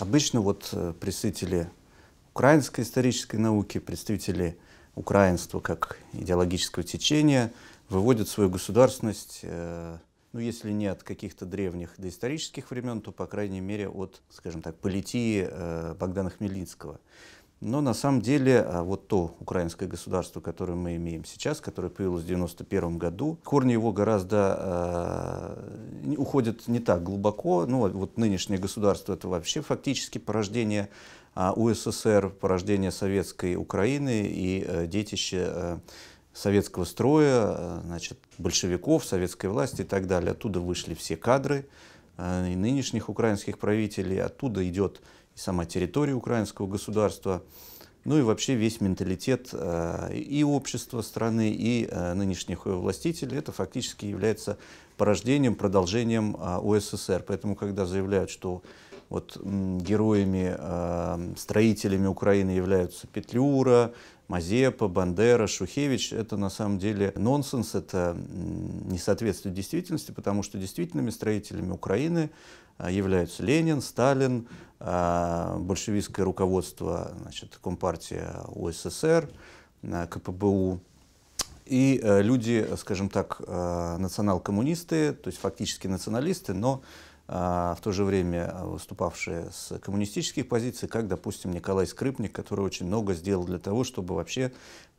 Обычно вот э, представители украинской исторической науки, представители украинства как идеологического течения выводят свою государственность, э, ну если не от каких-то древних доисторических времен, то по крайней мере от, скажем так, политии э, Богдана Хмельницкого. Но на самом деле а, вот то украинское государство, которое мы имеем сейчас, которое появилось в 1991 году, корни его гораздо э, уходят не так глубоко. Ну, вот нынешнее государство это вообще фактически порождение э, УССР, порождение советской Украины и э, детище э, советского строя, э, значит, большевиков, советской власти и так далее. Оттуда вышли все кадры э, и нынешних украинских правителей, оттуда идет и сама территория украинского государства, ну и вообще весь менталитет э, и общества страны, и э, нынешних ее властителей, это фактически является порождением, продолжением э, УССР. Поэтому, когда заявляют, что вот героями, строителями Украины являются Петлюра, Мазепа, Бандера, Шухевич, это на самом деле нонсенс, это не соответствует действительности, потому что действительными строителями Украины являются Ленин, Сталин, а, большевистское руководство значит, Компартия УССР, а, КПБУ, и э, люди, скажем так, э, национал-коммунисты, то есть фактически националисты, но а, в то же время выступавшие с коммунистических позиций, как, допустим, Николай Скрипник, который очень много сделал для того, чтобы вообще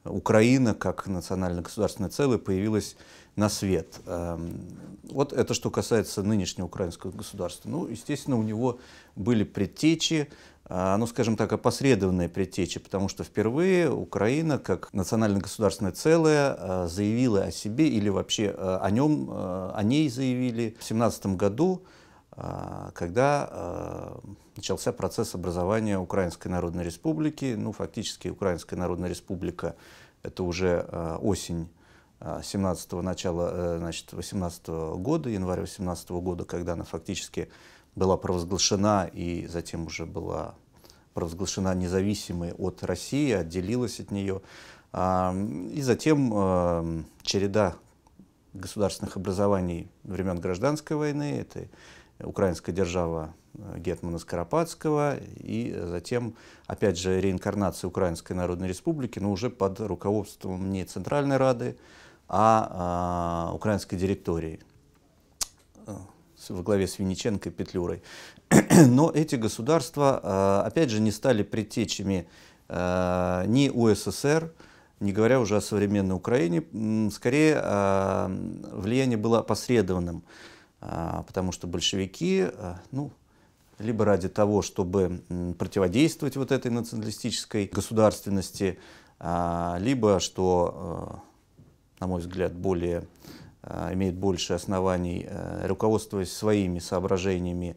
Украина как национально-государственное целое появилась на свет. Эм, вот это что касается нынешнего украинского государства. Ну, естественно, у него были предтечи, а, ну, скажем так, опосредованные предтечи, потому что впервые Украина как национально-государственное целое а, заявила о себе или вообще а, о нем, о ней заявили в 17 году а, когда а, начался процесс образования Украинской Народной Республики. Ну, фактически Украинская Народная Республика — это уже а, осень 17-го, начала, э, значит, 18 -го года, января 18 -го года, когда она фактически была провозглашена и затем уже была провозглашена независимой от России, отделилась от нее. И затем череда государственных образований времен гражданской войны, это украинская держава э, Гетмана Скоропадского, и затем, опять же, реинкарнация Украинской Народной Республики, но уже под руководством не Центральной Рады, а, а Украинской директории э, во главе с Винниченко и Петлюрой. Но эти государства, э, опять же, не стали предтечами ни УССР, не говоря уже о современной Украине. Скорее, влияние было опосредованным. А, потому что большевики, а, ну, либо ради того, чтобы противодействовать вот этой националистической государственности, а, либо, что, на мой взгляд, более, имеет больше оснований, руководствуясь своими соображениями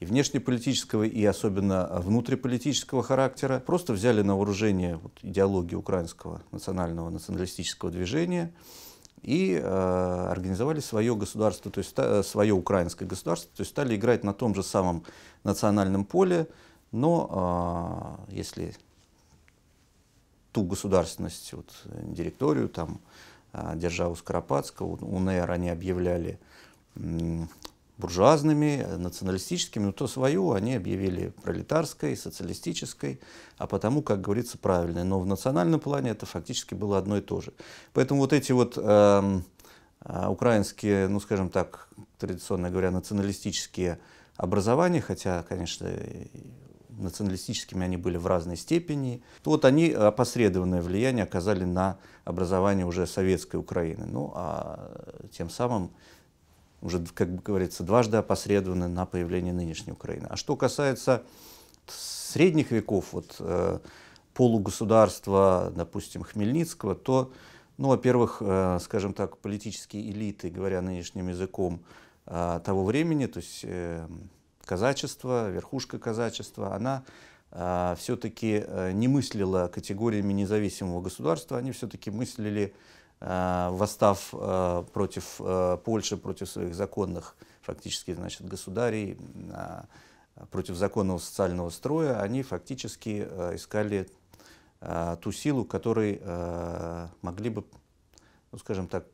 и внешнеполитического, и особенно внутриполитического характера, просто взяли на вооружение вот идеологию украинского национального националистического движения – и э, организовали свое государство, то есть э, свое украинское государство, то есть стали играть на том же самом национальном поле, но э, если ту государственность, вот, директорию, там, э, державу Скоропадского, УНР они объявляли буржуазными, э, националистическими, но то свою они объявили пролетарской, социалистической, а потому, как говорится, правильной. Но в национальном плане это фактически было одно и то же. Поэтому вот эти вот эм, э, украинские, ну скажем так, традиционно говоря, националистические образования, хотя, конечно, националистическими они были в разной степени, то вот они опосредованное влияние оказали на образование уже советской Украины. Ну а тем самым уже, как говорится, дважды опосредованы на появление нынешней Украины. А что касается средних веков, вот э, полугосударства, допустим, Хмельницкого, то, ну, во-первых, э, скажем так, политические элиты, говоря нынешним языком э, того времени, то есть э, казачество, верхушка казачества, она э, все-таки э, не мыслила категориями независимого государства, они все-таки мыслили Э, восстав э, против э, Польши, против своих законных фактически значит, государей, против законного социального строя, они фактически искали ту силу, которой могли бы, ну, скажем так,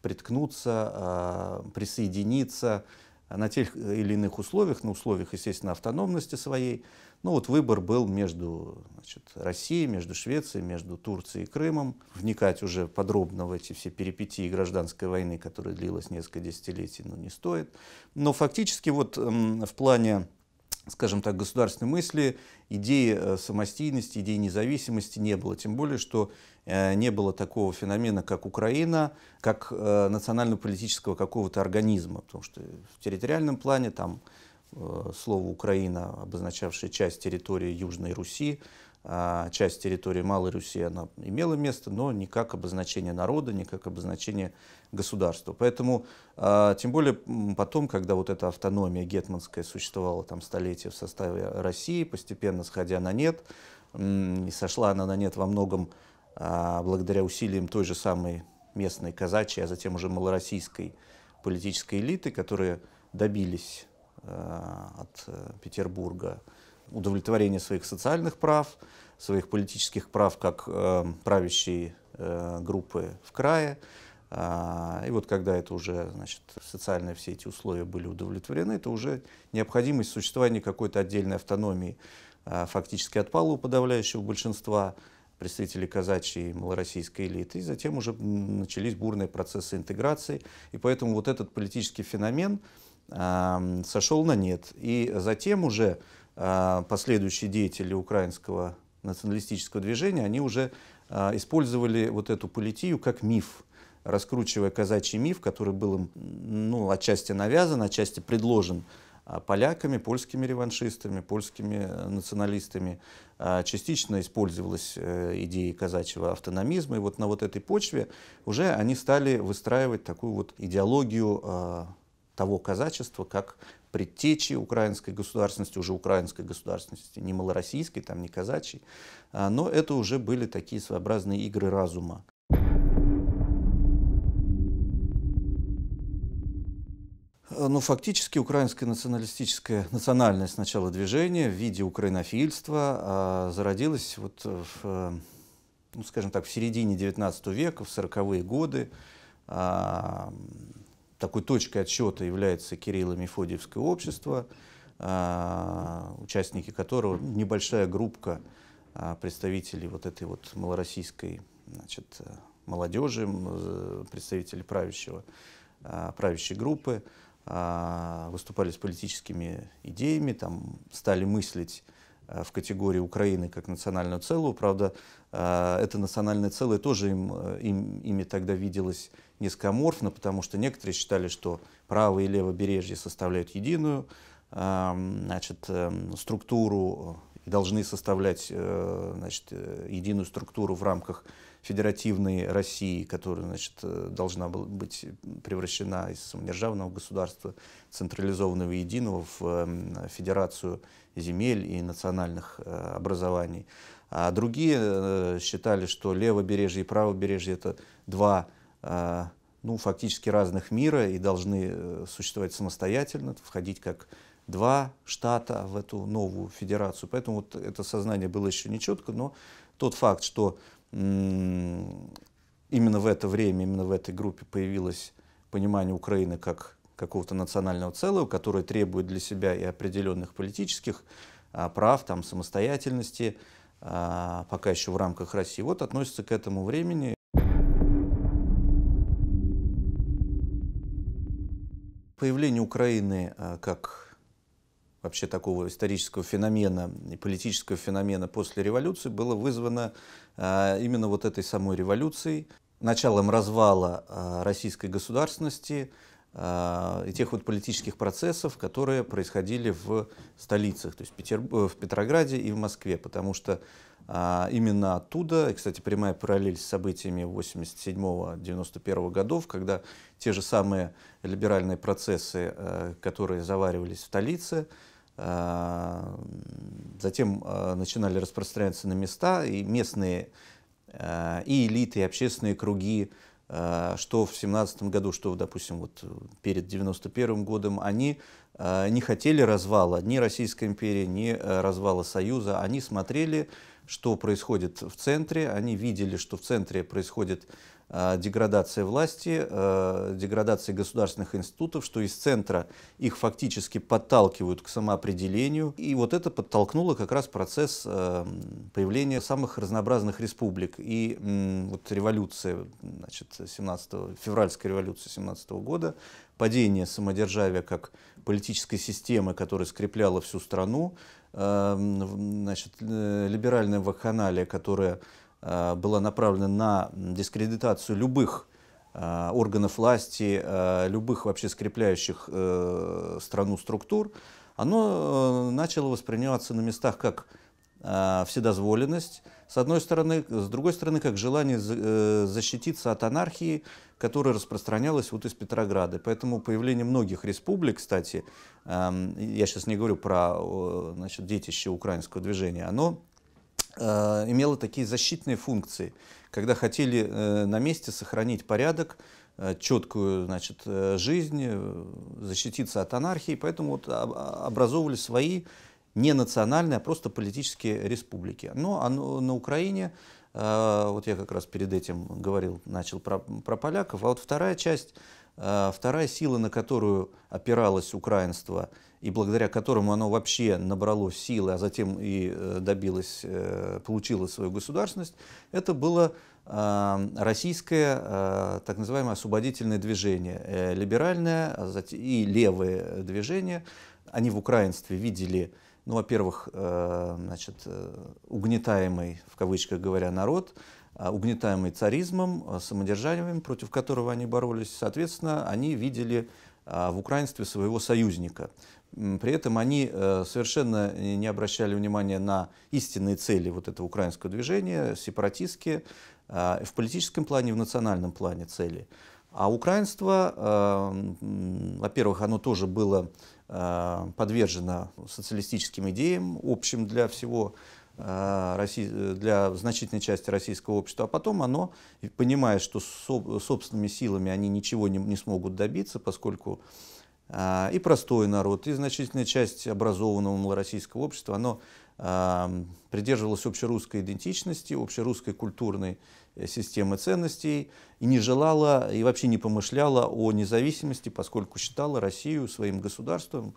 приткнуться, присоединиться на тех или иных условиях, на условиях, естественно, автономности своей, ну вот выбор был между значит, Россией, между Швецией, между Турцией и Крымом. Вникать уже подробно в эти все перипетии гражданской войны, которая длилась несколько десятилетий, ну не стоит. Но фактически вот в плане скажем так, государственной мысли, идеи э, самостийности, идеи независимости не было. Тем более, что э, не было такого феномена, как Украина, как э, национально-политического какого-то организма. Потому что в территориальном плане там Э, слово «Украина», обозначавшее часть территории Южной Руси, а часть территории Малой Руси, она имела место, но не как обозначение народа, не как обозначение государства. Поэтому, э, тем более потом, когда вот эта автономия гетманская существовала там столетия в составе России, постепенно сходя на нет, и сошла она на нет во многом а, благодаря усилиям той же самой местной казачьей, а затем уже малороссийской политической элиты, которые добились Э, от э, Петербурга, удовлетворение своих социальных прав, своих политических прав как э, правящей группы в крае. А, и вот когда это уже, значит, социальные все эти условия были удовлетворены, то уже необходимость существования какой-то отдельной автономии а, фактически отпала у подавляющего большинства представителей казачьей и малороссийской элиты, и затем уже начались бурные процессы интеграции, и поэтому вот этот политический феномен, сошел на нет. И затем уже а, последующие деятели украинского националистического движения, они уже а, использовали вот эту политию как миф, раскручивая казачий миф, который был им ну, отчасти навязан, отчасти предложен а, поляками, польскими реваншистами, польскими националистами. Частично использовалась э, идея казачьего автономизма. И вот на вот этой почве уже они стали выстраивать такую вот идеологию того казачества, как предтечи украинской государственности, уже украинской государственности, не малороссийской, там, не казачьей, а, но это уже были такие своеобразные игры разума. А, ну, фактически украинское националистическое, национальное сначала движение в виде украинофильства э, зародилось, вот в, э, ну, скажем так, в середине XIX века, в 40-е годы. Э, такой точкой отсчета является Кирилло-Мефодиевское общество, а, участники которого небольшая группа а, представителей вот этой вот малороссийской значит, молодежи, э, представителей правящего, а, правящей группы, выступали с политическими идеями, там стали мыслить э, в категории Украины как национального целого. Правда, это национальное целое тоже им, э, им, ими тогда виделось низкоморфно, потому что некоторые считали, что правое и левое бережье составляют единую эм, значит, эм, структуру э, и должны составлять э, значит, э, единую структуру в рамках федеративной России, которая значит, должна была быть превращена из самодержавного государства, централизованного и единого, в эм, федерацию земель и национальных образований. А другие считали, что левобережье и правобережье — это два а, ну, фактически разных мира и должны э, существовать самостоятельно, входить как два штата в эту новую федерацию. Поэтому вот это сознание было еще не четко, но тот факт, что именно в это время, именно в этой группе появилось понимание Украины как какого-то национального целого, которое требует для себя и определенных политических а, прав, там, самостоятельности, а, пока еще в рамках России. Вот относится к этому времени. появление Украины а, как вообще такого исторического феномена и политического феномена после революции было вызвано а, именно вот этой самой революцией, началом развала а, российской государственности, а, и тех вот политических процессов, которые происходили в столицах, то есть Петер... в Петрограде и в Москве, потому что а, именно оттуда, и, кстати, прямая параллель с событиями 87-91 годов, когда те же самые либеральные процессы, а, которые заваривались в столице, а, затем а, начинали распространяться на места, и местные а, и элиты, и общественные круги, Э, что в семнадцатом году, что, допустим, вот э, перед 91 годом, они э, не хотели развала ни Российской империи, ни развала Союза. Они смотрели, что происходит в центре, они видели, что в центре происходит Э, деградация власти, э, деградация государственных институтов, что из центра их фактически подталкивают к самоопределению. И вот это подтолкнуло как раз процесс э, появления самых разнообразных республик. И вот революция, значит, 17 февральская революция 17 года, падение самодержавия как политической системы, которая скрепляла всю страну, значит, либеральная вакханалия, которая Э, была направлена на дискредитацию любых э, органов власти, э, любых вообще скрепляющих страну структур, оно начало восприниматься на местах как вседозволенность, с одной стороны, с другой стороны, как желание защититься от анархии, которая распространялась вот из Петрограда. Поэтому появление многих республик, кстати, эм, я сейчас не говорю про значит, детище украинского движения, оно Э, имела такие защитные функции, когда хотели э, на месте сохранить порядок, э, четкую значит, жизнь, защититься от анархии, поэтому вот образовывали свои не национальные, а просто политические республики. Но ну, а на Украине, вот я как раз перед этим говорил, начал про, про поляков, а вот вторая часть – а, вторая сила, на которую опиралось украинство, и благодаря которому оно вообще набрало силы, а затем и э, добилось, э, получило свою государственность, это было а, российское а, так называемое освободительное движение, э, либеральное и левое движение. Они в украинстве видели, ну, во-первых, значит, угнетаемый, в кавычках говоря, народ, Э, угнетаемый царизмом, э, самодержавием, против которого они боролись. Соответственно, они видели э, в украинстве своего союзника. При этом они совершенно не обращали внимания на истинные цели вот этого украинского движения, сепаратистские, в политическом плане, в национальном плане цели. А украинство, во-первых, оно тоже было подвержено социалистическим идеям, общим для всего а, э, для значительной части российского общества, а потом оно, понимая, что собственными силами они ничего не, смогут добиться, поскольку а, и простой народ, и значительная часть образованного малороссийского общества, оно а, придерживалось общерусской идентичности, общерусской культурной э, системы ценностей и не желала и вообще не помышляла о независимости, поскольку считала Россию своим государством,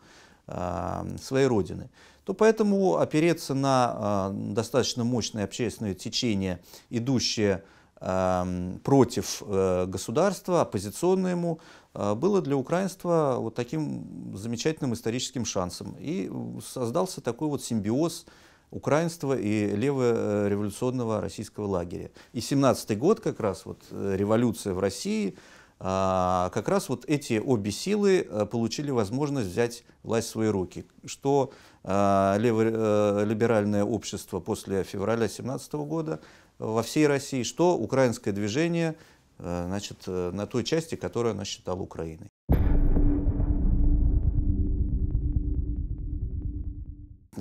своей родиной то поэтому опереться на а, достаточно мощное общественное течение, идущее эм, против э, государства, оппозиционному, ему, э, было для украинства вот таким замечательным историческим шансом. И создался такой вот симбиоз украинства и левореволюционного российского лагеря. И 17-й год как раз, вот э, революция в России, а, как раз вот эти обе силы получили возможность взять власть в свои руки, что а, леволиберальное э, общество после февраля 2017 года во всей России, что украинское движение э, значит, э, на той части, которую она считала Украиной.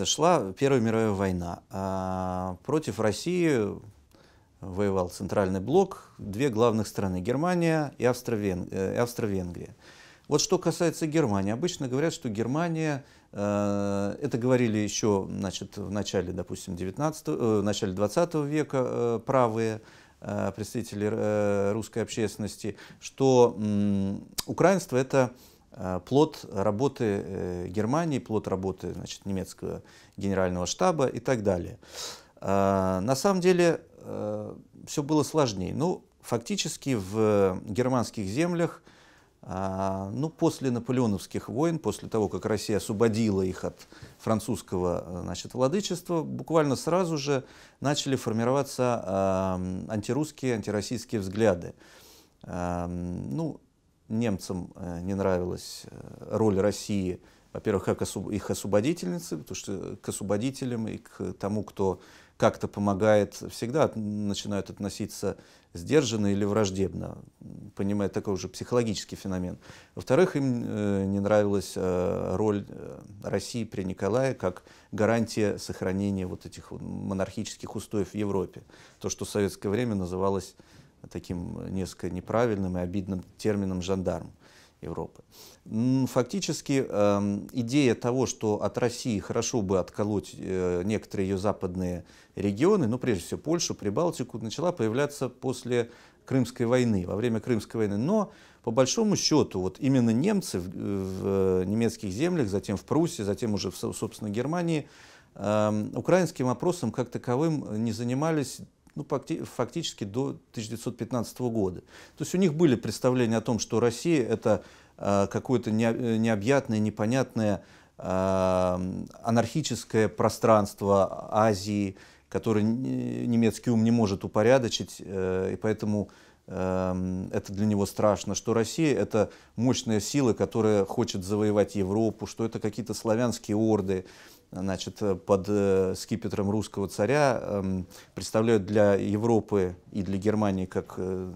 Шла Первая мировая война. А, против России воевал Центральный блок, две главных страны – Германия и Австро-Венгрия. Вот что касается Германии. Обычно говорят, что Германия – Э, это говорили еще значит, в начале, допустим, 19, э, в начале 20 века э, правые представители русской общественности, что украинство – это плод работы Германии, плод работы значит, немецкого генерального штаба и так далее. На самом деле все было сложнее. Ну, фактически в германских землях – а, ну, после наполеоновских войн, после того, как Россия освободила их от французского э, значит, владычества, буквально сразу же начали формироваться антирусские, антироссийские взгляды. Ну, немцам э, не нравилась э, роль России во-первых, как их освободительницы, потому что к освободителям и к тому, кто как-то помогает, всегда начинают относиться сдержанно или враждебно, понимая такой уже психологический феномен. Во-вторых, им э, не нравилась э, роль э, России при Николае как гарантия сохранения вот этих монархических устоев в Европе. То, что в советское время называлось таким несколько неправильным и обидным термином «жандарм». Европы. Фактически эм, идея того, что от России хорошо бы отколоть э, некоторые ее западные регионы, ну прежде всего Польшу, Прибалтику, начала появляться после Крымской войны, во время Крымской войны. Но по большому счету вот именно немцы в, в э, немецких землях, затем в Пруссии, затем уже в собственно Германии, эм, украинским опросом как таковым не занимались ну, фактически до 1915 года. То есть у них были представления о том, что Россия это э, какое-то необъятное, непонятное э, анархическое пространство Азии, которое немецкий ум не может упорядочить, э, и поэтому это для него страшно, что Россия — это мощная сила, которая хочет завоевать Европу, что это какие-то славянские орды, значит, под э, скипетром русского царя э, представляют для Европы и для Германии как э,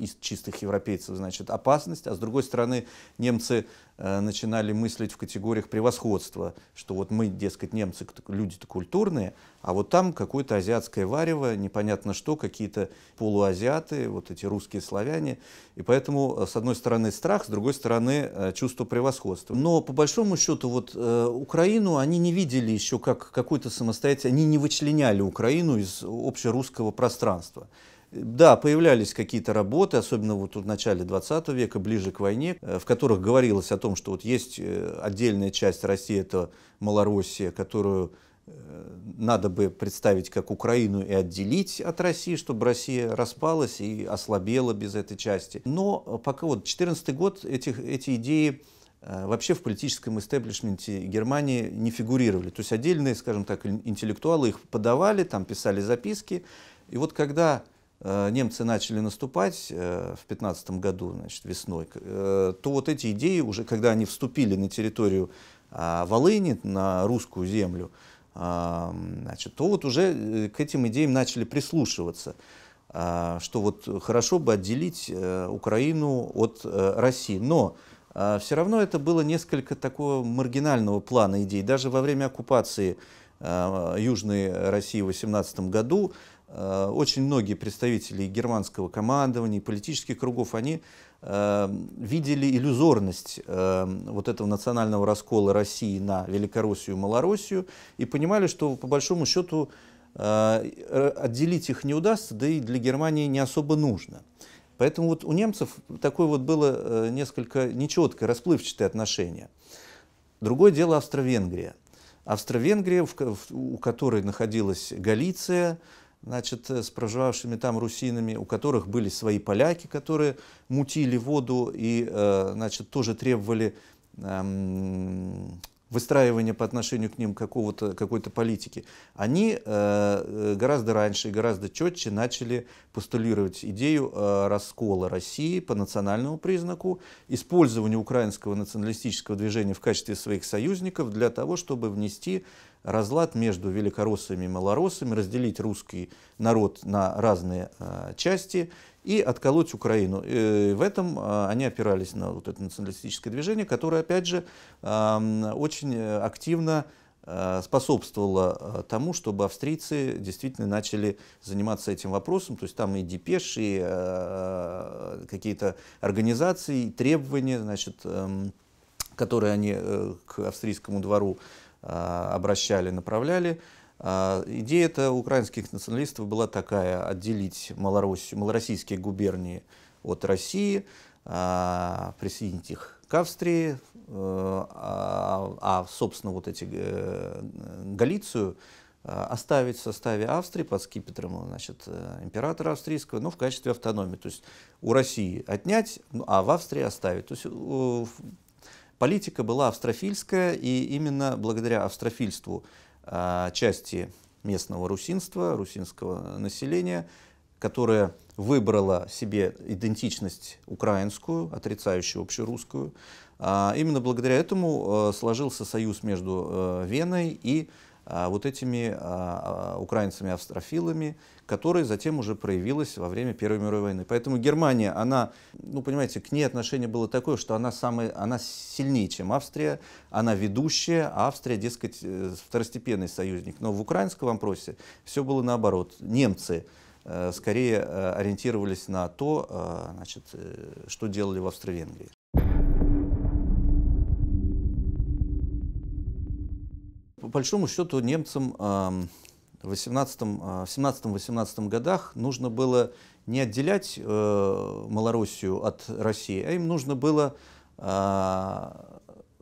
из чистых европейцев, значит, опасность, а с другой стороны немцы э, начинали мыслить в категориях превосходства, что вот мы, дескать, немцы, люди-то культурные, а вот там какое-то азиатское варево, непонятно что, какие-то полуазиаты, вот эти русские славяне, и поэтому, э, с одной стороны, страх, с другой стороны, э, чувство превосходства. Но, по большому счету, вот э, Украину они не видели еще как какую-то самостоятельность, они не вычленяли Украину из общерусского пространства. Да, появлялись какие-то работы, особенно вот в начале 20 века, ближе к войне, э, в которых говорилось о том, что вот есть э, отдельная часть России, это Малороссия, которую э, надо бы представить как Украину и отделить от России, чтобы Россия распалась и ослабела без этой части. Но пока вот 14 год этих, эти идеи вообще в политическом истеблишменте Германии не фигурировали. То есть отдельные, скажем так, интеллектуалы их подавали, там писали записки. И вот когда Э, немцы начали наступать э, в 15 году, значит, весной, э, то вот эти идеи уже, когда они вступили на территорию а, Волыни, на русскую землю, а, значит, то вот уже к этим идеям начали прислушиваться, а, что вот хорошо бы отделить Украину от России. Но все равно это было несколько такого маргинального плана идей. Даже во время оккупации Южной России в 18 году Э, очень многие представители германского командования, политических кругов, они э, видели иллюзорность э, вот этого национального раскола России на Великороссию и Малороссию и понимали, что по большому счету отделить их не удастся, да и для Германии не особо нужно. Поэтому вот у немцев такое вот было несколько нечеткое, расплывчатое отношение. Другое дело Австро-Венгрия. Австро-Венгрия, у которой находилась Галиция, значит, э, с проживавшими там русинами, у которых были свои поляки, которые мутили воду и э, значит, тоже требовали эм, выстраивания по отношению к ним какого-то, какой-то политики, они э, э, гораздо раньше и гораздо четче начали постулировать идею э, раскола России по национальному признаку, использование украинского националистического движения в качестве своих союзников для того, чтобы внести разлад между великороссами и малороссами, разделить русский народ на разные э, части – и отколоть Украину. И в этом а, они опирались на вот это националистическое движение, которое, опять же, очень активно а, способствовало а, тому, чтобы австрийцы действительно начали заниматься этим вопросом. То есть там и депеши и какие-то организации, и требования, значит, которые они э, к австрийскому двору обращали, направляли. А, идея это украинских националистов была такая, отделить Малороссию, малороссийские губернии от России, а, присоединить их к Австрии, э, а, а собственно, вот эти э, Галицию э, оставить в составе Австрии под скипетром значит, императора австрийского, но ну, в качестве автономии. То есть у России отнять, ну, а в Австрии оставить. То есть политика была австрофильская, и именно благодаря австрофильству а, части местного русинства, русинского населения, которое выбрало себе идентичность украинскую, отрицающую общерусскую. А, именно благодаря этому э, сложился союз между э, Веной и а, вот этими а, а, украинцами-австрофилами, которые затем уже проявилась во время Первой мировой войны. Поэтому Германия, она, ну понимаете, к ней отношение было такое, что она, самая, она сильнее, чем Австрия, она ведущая, а Австрия, дескать, э, второстепенный союзник. Но в украинском вопросе все было наоборот. Немцы э, скорее э, ориентировались на то, значит, что делали в Австро-Венгрии. большому счету немцам э, в 17-18 а, годах нужно было не отделять э, Малороссию от России, а им нужно было а,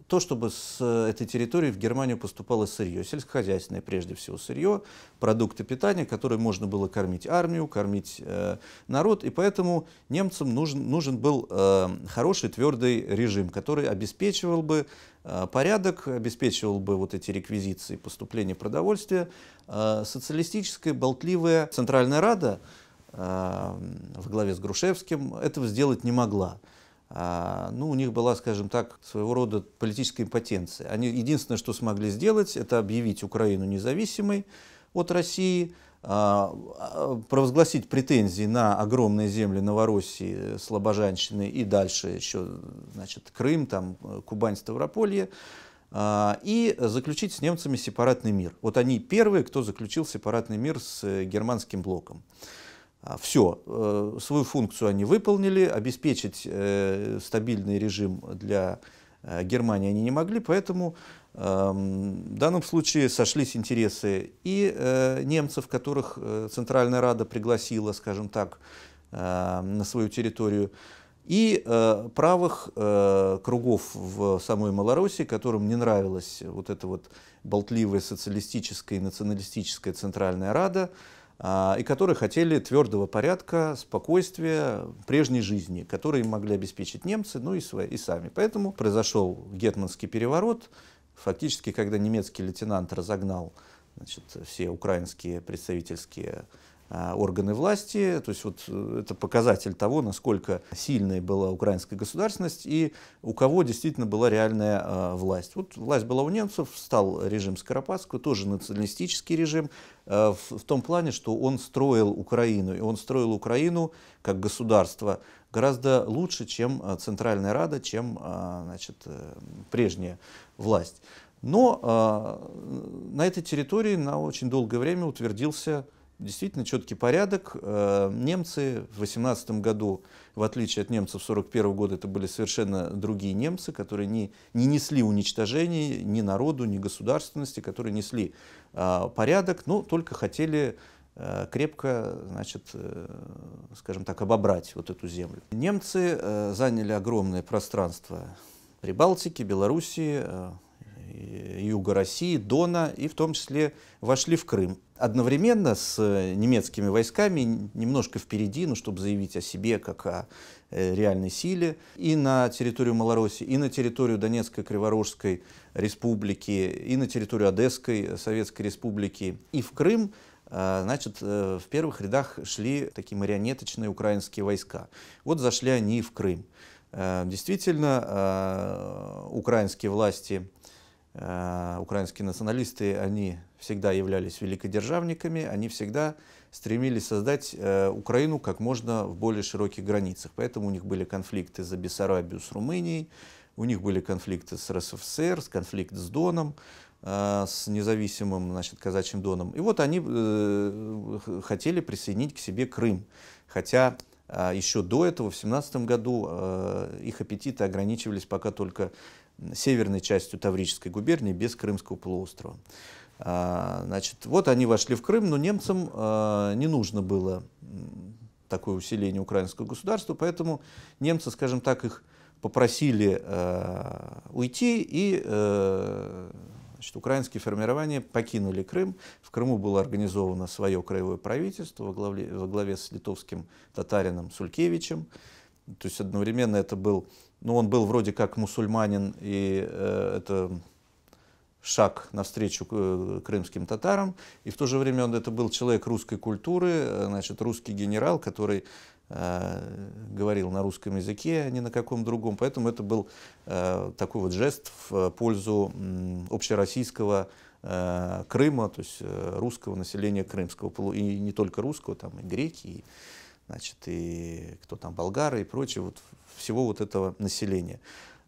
то, чтобы с э, этой территории в Германию поступало сырье, сельскохозяйственное прежде всего сырье, продукты питания, которые можно было кормить армию, кормить э, народ, и поэтому немцам нужен, нужен был э, хороший твердый режим, который обеспечивал бы э, порядок, обеспечивал бы вот эти реквизиции поступления продовольствия. Э, социалистическая болтливая Центральная Рада э, во главе с Грушевским этого сделать не могла. А, ну, у них была, скажем так, своего рода политическая импотенция. Они единственное, что смогли сделать, это объявить Украину независимой от России, а, а, провозгласить претензии на огромные земли Новороссии, Слобожанщины и дальше еще значит, Крым, там, э, Кубань, Ставрополье, и заключить с немцами сепаратный мир. Вот они первые, кто заключил сепаратный мир с э, германским блоком. А, Все, э, свою функцию они выполнили, обеспечить э, стабильный режим для э, Германии они не могли, поэтому эм, в данном случае сошлись интересы и немцев, которых Центральная Рада пригласила, скажем так, на свою территорию, и правых кругов в самой Малороссии, которым не нравилась вот эта вот болтливая социалистическая и националистическая Центральная Рада, а, и которые хотели твердого порядка, спокойствия, прежней жизни, которые могли обеспечить немцы, ну и, свои, и сами. Поэтому произошел гетманский переворот, фактически, когда немецкий лейтенант разогнал значит, все украинские представительские Э, органы власти. То есть вот э, это показатель того, насколько сильной была украинская государственность и у кого действительно была реальная э, власть. Вот власть была у немцев, стал режим Скоропадского, тоже националистический режим, в, том плане, что он строил Украину, и он строил Украину как государство гораздо лучше, чем Центральная Рада, чем значит, прежняя власть. Но э, на этой территории на очень долгое время утвердился действительно четкий порядок. Э, немцы в 18 году, в отличие от немцев 41 года, это были совершенно другие немцы, которые не, не несли уничтожений ни народу, ни государственности, которые несли э, порядок, но только хотели э, крепко, значит, скажем так, обобрать вот эту землю. Немцы заняли огромное пространство Прибалтики, Белоруссии, юга России, Дона, и в том числе вошли в Крым. Одновременно с э, немецкими войсками, немножко впереди, ну, чтобы заявить о себе как о э, реальной силе, и на территорию Малороссии, и на территорию Донецкой Криворожской республики, и на территорию Одесской Советской республики, и в Крым, э, значит, в первых рядах шли такие марионеточные украинские войска. Вот зашли они в Крым. Действительно, украинские власти Э, украинские националисты, они всегда являлись великодержавниками, они всегда стремились создать э, Украину как можно в более широких границах. Поэтому у них были конфликты за Бессарабию с Румынией, у них были конфликты с РСФСР, конфликт с Доном, э, с независимым значит, казачьим Доном. И вот они хотели присоединить к себе Крым. Хотя еще до этого, в 17 году, их аппетиты ограничивались пока только северной частью Таврической губернии без Крымского полуострова. А, значит, вот они вошли в Крым, но немцам а, не нужно было такое усиление украинского государства, поэтому немцы, скажем так, их попросили а, уйти, и значит, украинские формирования покинули Крым. В Крыму было организовано свое краевое правительство во главе, во главе с литовским татарином Сулькевичем. То есть одновременно это был, ну он был вроде как мусульманин, и э, это шаг навстречу э, крымским татарам, и в то же время он это был человек русской культуры, э, значит, русский генерал, который э, говорил на русском языке, а не на каком другом. Поэтому это был э, такой вот жест в э, пользу э, общероссийского э, Крыма, то есть э, русского населения крымского, и не только русского, там и греки, и значит, и кто там, болгары и прочее, вот всего вот этого населения.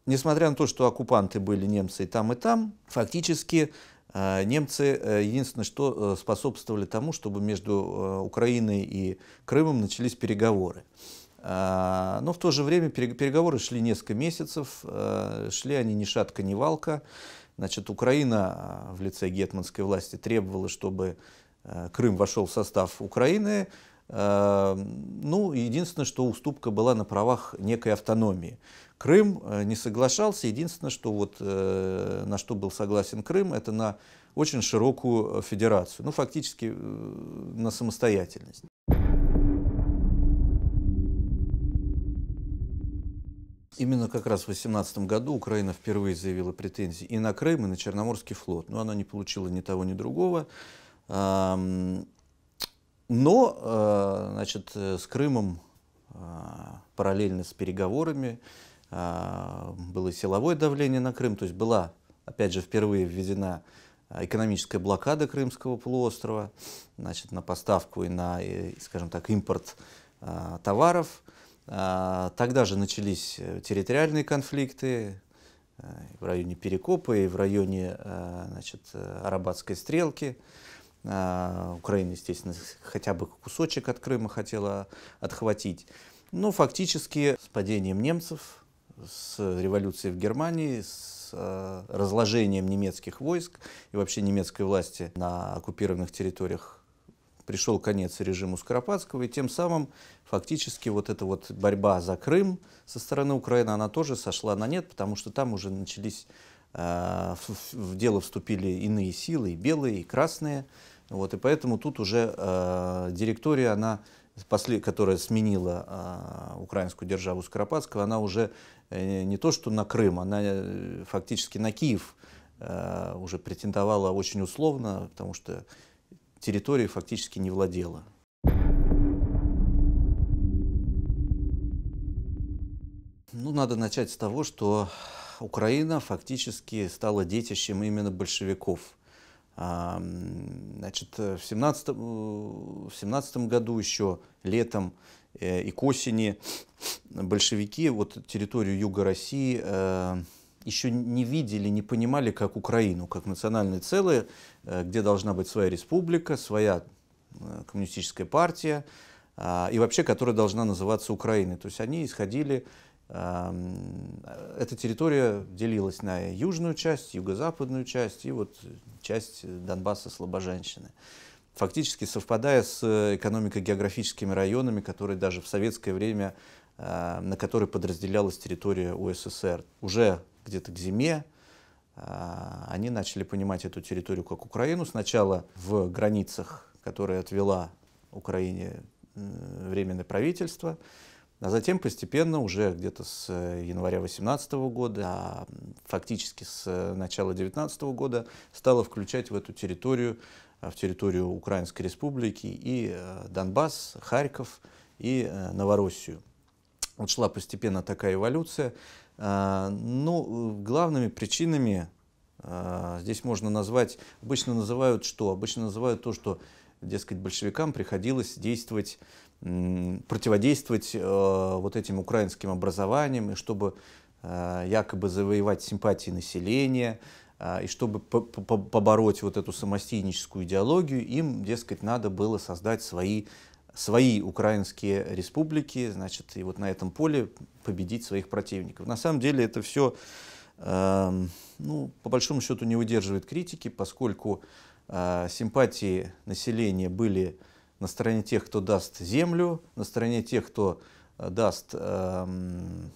Несмотря на то, что оккупанты были немцы и там, и там, фактически э, немцы э, единственное, что э, способствовали тому, чтобы между Украиной и Крымом начались переговоры. А, но в то же время переговоры шли несколько месяцев, шли они ни шатка, ни валка. Значит, Украина в лице гетманской власти требовала, чтобы Крым вошел в состав Украины, Эм, ну, единственное, что уступка была на правах некой автономии. Крым э, не соглашался. Единственное, что вот, э, на что был согласен Крым, это на очень широкую э, федерацию. Ну, фактически на самостоятельность. Именно как раз в 2018 году Украина впервые заявила претензии и на Крым, и на Черноморский флот. Но она не получила ни того, ни другого. Эм, но э, значит, э, с Крымом э, параллельно с переговорами было силовое давление на Крым, то есть была, опять же, впервые введена экономическая блокада Крымского полуострова значит, на поставку и на, скажем так, импорт товаров. Тогда же начались территориальные конфликты в районе Перекопа и в районе значит, Арабатской стрелки. А, Украина, естественно, хотя бы кусочек от Крыма хотела отхватить. Но ну, фактически с падением немцев, с революцией в Германии, с а, разложением немецких войск и вообще немецкой власти на оккупированных территориях пришел конец режиму Скоропадского, и тем самым фактически вот эта вот борьба за Крым со стороны Украины, она тоже сошла на нет, потому что там уже начались, а, в дело вступили иные силы, и белые, и красные, вот, и поэтому тут уже э, директория, она, после, которая сменила э, украинскую державу Скоропадского, она уже э, не то что на Крым, она э, фактически на Киев э, уже претендовала очень условно, потому что территории фактически не владела. Ну, надо начать с того, что Украина фактически стала детищем именно большевиков – Значит, э, в семнадцатом э, в семнадцатом году еще летом э, и к осени большевики вот территорию юга России еще не видели, не понимали, как Украину, как национальные целые, где должна быть своя республика, своя коммунистическая партия а, и вообще, которая должна называться Украиной. То есть они исходили эта территория делилась на южную часть, юго-западную часть и вот часть э, Донбасса Слобожанщины. Фактически совпадая с э, экономико-географическими районами, которые даже в советское время, э, на которые подразделялась территория УССР. Уже где-то к зиме они начали понимать эту территорию как Украину. Сначала в границах, которые отвела Украине временное правительство – а затем постепенно, уже где-то с э, января 2018 года, а фактически с э, начала 2019 года, стало включать в эту территорию, э, в территорию Украинской Республики и Донбасс, Харьков и Новороссию. Вот шла постепенно такая эволюция. А, ну, главными причинами здесь можно назвать, обычно называют что? Обычно называют то, что, дескать, большевикам приходилось действовать противодействовать э, вот этим украинским образованиям, и чтобы э, якобы завоевать симпатии населения, э, и чтобы побороть вот эту самостийническую идеологию, им, дескать, надо было создать свои, свои украинские республики, значит, и вот на этом поле победить своих противников. На самом деле это все, эм, ну, по большому счету, не удерживает критики, поскольку симпатии населения были на стороне тех, кто даст землю, на стороне тех, кто э, даст эм,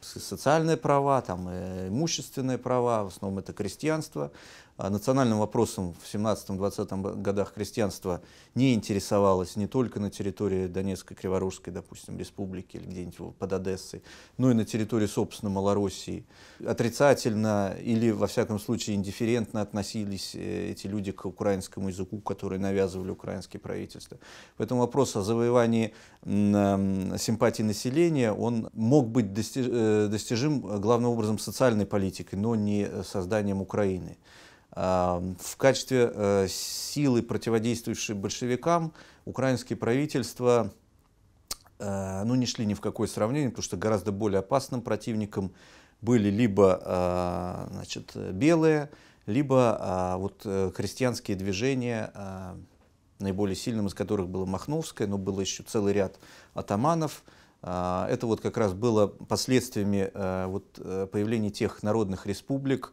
социальные права, там, э, имущественные права, в основном это крестьянство, а, национальным вопросом в 17-20 годах крестьянство не интересовалось не только на территории Донецкой, Криворужской, допустим, республики или где-нибудь под Одессой, но и на территории, собственно, Малороссии. Отрицательно или, во всяком случае, индифферентно относились э, эти люди к украинскому языку, который навязывали украинские правительства. Поэтому вопрос о завоевании симпатии населения, он мог быть э, достижим э, главным образом социальной политикой, но не созданием Украины. В качестве э, силы, противодействующей большевикам, украинские правительства э, ну, не шли ни в какое сравнение, потому что гораздо более опасным противником были либо э, значит, белые, либо вот, крестьянские движения, наиболее сильным из которых было Махновское, но было еще целый ряд атаманов. Это вот как раз было последствиями вот, появления тех народных республик,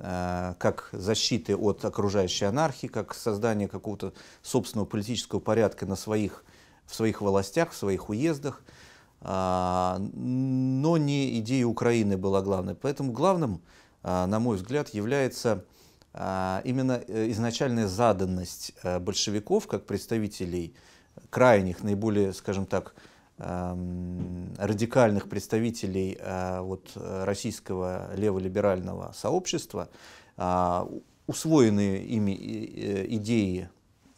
Э, как защиты от окружающей анархии, как создание какого-то собственного политического порядка на своих, в своих властях, в своих уездах. Э, но не идея Украины была главной. Поэтому главным, э, на мой взгляд, является именно изначальная заданность большевиков как представителей крайних, наиболее, скажем так, Эм, радикальных представителей э, вот, российского леволиберального сообщества, а, усвоенные ими э, э, идеи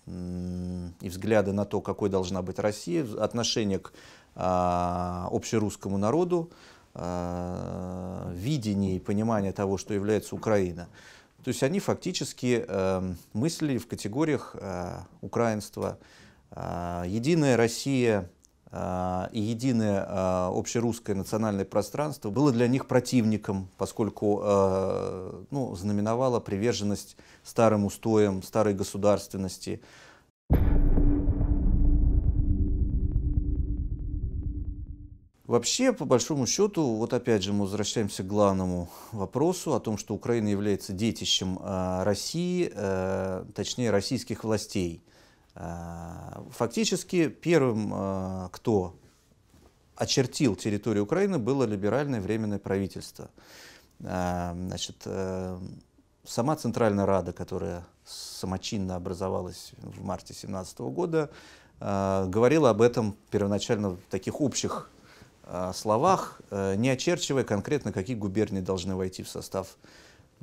и взгляды на то, какой должна быть Россия, отношение к а, общерусскому народу, а, видение и понимание того, что является Украина. То есть они фактически эм, мыслили в категориях украинства. Единая Россия а, и единое а, общерусское национальное пространство было для них противником, поскольку а, ну, знаменовало приверженность старым устоям, старой государственности. Вообще, по большому счету, вот опять же мы возвращаемся к главному вопросу о том, что Украина является детищем России, э, точнее российских властей. А, фактически первым, а, кто очертил территорию Украины, было либеральное временное правительство. А, значит, э, сама Центральная Рада, которая самочинно образовалась в марте 2017 года, говорила об этом первоначально в таких общих словах, э, не очерчивая конкретно, какие губернии должны войти в состав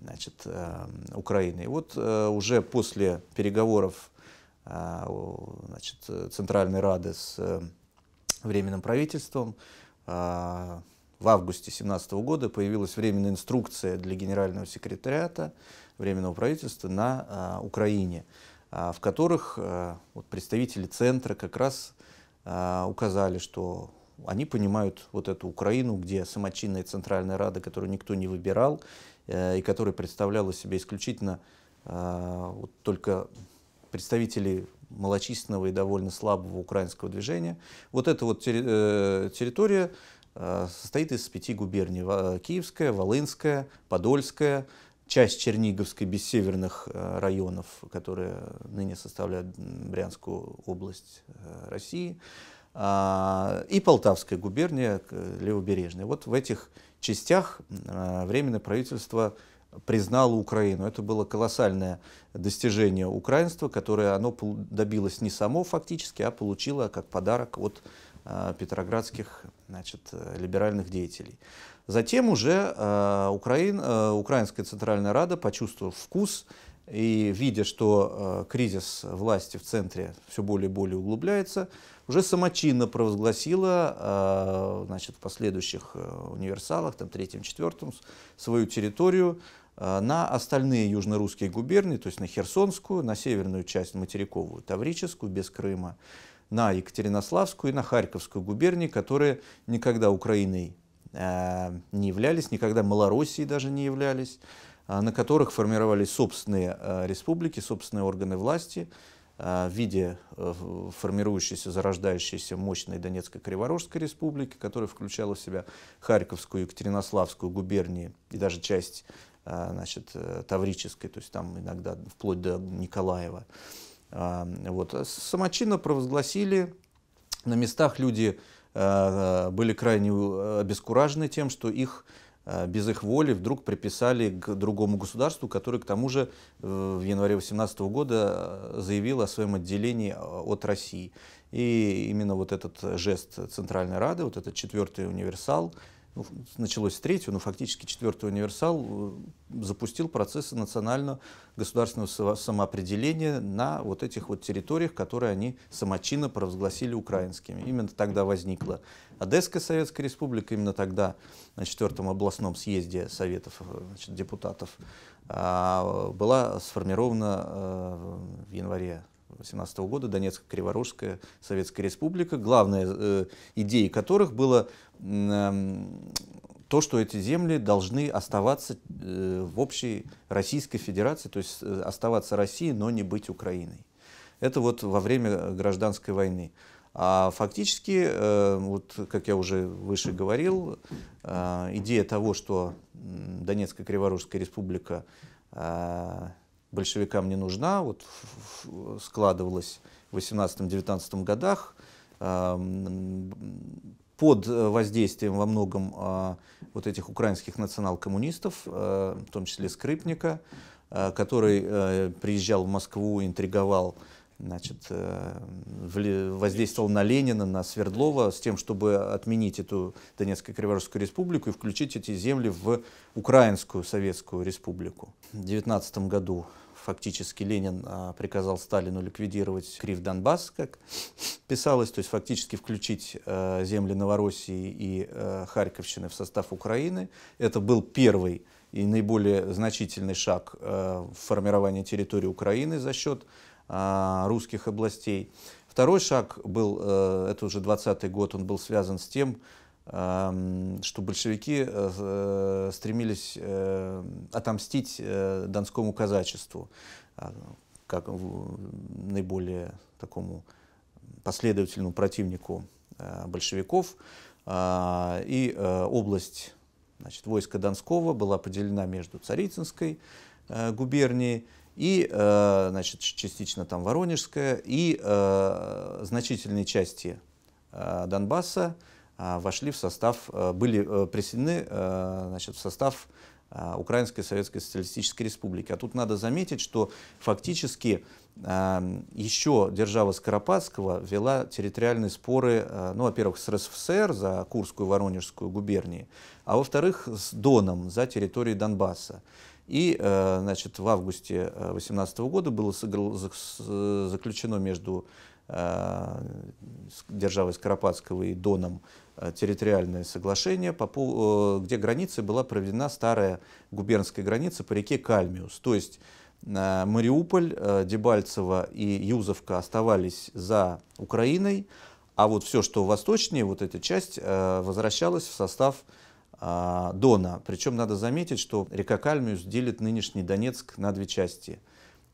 значит, э, Украины. И вот уже после переговоров а, значит, э, Центральной Рады с э, Временным правительством. А, в августе 2017 года появилась временная инструкция для Генерального секретариата Временного правительства на а, Украине, в которых вот, представители Центра как раз указали, что они понимают вот эту Украину, где самочинная Центральная Рада, которую никто не выбирал, э, и которая представляла себе исключительно вот, только представители малочисленного и довольно слабого украинского движения. Вот эта вот э, территория э, состоит из пяти губерний. Э, Киевская, Волынская, Подольская, часть Черниговской без северных районов, которые ныне составляют Брянскую область России, а, и Полтавская губерния, левобережная. Вот в этих частях Временное правительство признала Украину. Это было колоссальное достижение украинства, которое оно добилось не само фактически, а получило как подарок от а, петроградских значит, либеральных деятелей. Затем уже э, Украин, э, Украинская Центральная Рада, почувствовав вкус и видя, что э, кризис власти в центре все более и более углубляется, уже самочинно провозгласила э, значит, в последующих э, универсалах, там, третьем, четвертом, свою территорию э, на остальные южно-русские губернии, то есть на Херсонскую, на северную часть материковую, Таврическую, без Крыма, на Екатеринославскую и на Харьковскую губернии, которые никогда Украиной не являлись, никогда Малороссией даже не являлись, на которых формировались собственные республики, собственные органы власти, Э, в виде э, формирующейся, зарождающейся мощной Донецкой Криворожской республики, которая включала в себя Харьковскую, Екатеринославскую губернии и даже часть э, значит, Таврической, то есть там иногда вплоть до Николаева. Вот. Самочинно провозгласили, на местах люди были крайне обескуражены тем, что их Э, без их воли вдруг приписали к другому государству, которое к тому же э, в январе 2018 года э, заявило о своем отделении от России. И именно вот этот жест Центральной Рады, вот этот четвертый универсал, ну, началось третье, но фактически четвертый универсал э, запустил процессы национального государственного самоопределения на вот этих вот территориях, которые они самочинно провозгласили украинскими. Именно тогда возникла Одесская Советская Республика, именно тогда на четвертом областном съезде Советов э, значит, депутатов а, была сформирована э, в январе 18 года, Донецко-Криворужская Советская Республика, главная э, идеей которых было э, то, что эти земли должны оставаться э, в общей Российской Федерации, то есть э, оставаться Россией, но не быть Украиной. Это вот во время гражданской войны. А фактически, э, вот как я уже выше говорил, э, идея того, что Донецкая Криворужская Республика э, большевикам не нужна, вот складывалась в 18-19 годах под э, воздействием во многом а, вот этих украинских национал-коммунистов, э, в том числе Скрипника, э, который приезжал в Москву, интриговал значит, э, воздействовал на Ленина, на Свердлова с тем, чтобы отменить эту Донецкую Криворожскую республику и включить эти земли в Украинскую Советскую Республику. В 19 году фактически Ленин а, приказал Сталину ликвидировать Крив Донбасс, как писалось, то есть фактически включить э, земли Новороссии и э, Харьковщины в состав Украины. Это был первый и наиболее значительный шаг в формировании территории Украины за счет а, русских областей. Второй шаг был, э, это уже 20-й год, он был связан с тем, эм, что большевики э, э, стремились отомстить донскому казачеству, а, как наиболее такому последовательному противнику большевиков. А, и область значит, войска Донского была поделена между Царицынской губернией и э, значит, частично там Воронежская, и э, значительные части э, Донбасса вошли в состав, были присоединены значит, в состав Украинской Советской Социалистической Республики. А тут надо заметить, что фактически еще держава Скоропадского вела территориальные споры, ну, во-первых, с РСФСР за Курскую Воронежскую губернии, а во-вторых, с Доном за территорией Донбасса. И э, значит, в августе 2018 э, года было заключено между э, державой Скоропадского и Доном территориальное соглашение, где границей была проведена старая губернская граница по реке Кальмиус. То есть Мариуполь, Дебальцево и Юзовка оставались за Украиной, а вот все, что восточнее, вот эта часть возвращалась в состав а, Дона. Причем надо заметить, что река Кальмиус делит нынешний Донецк на две части.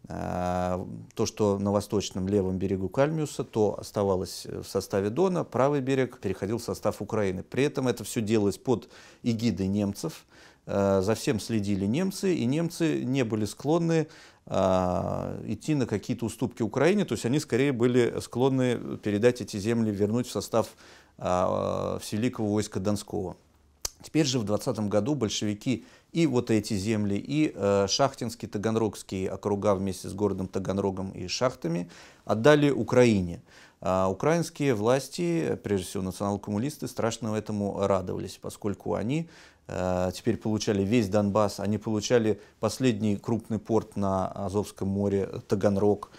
А, то, что на восточном левом берегу Кальмиуса, то оставалось э, в составе Дона, правый берег переходил в состав Украины. При этом это все делалось под эгидой немцев, э, за всем следили немцы, и немцы не были склонны а, идти на какие-то уступки Украине, то есть они скорее были склонны передать эти земли, вернуть в состав э, Великого войска Донского. Теперь же в 20 году большевики и вот эти земли, и э, Шахтинский, Таганрогский округа вместе с городом Таганрогом и шахтами отдали Украине. А украинские власти, прежде всего национал-коммунисты, страшно этому радовались, поскольку они э, теперь получали весь Донбасс, они получали последний крупный порт на Азовском море, Таганрог,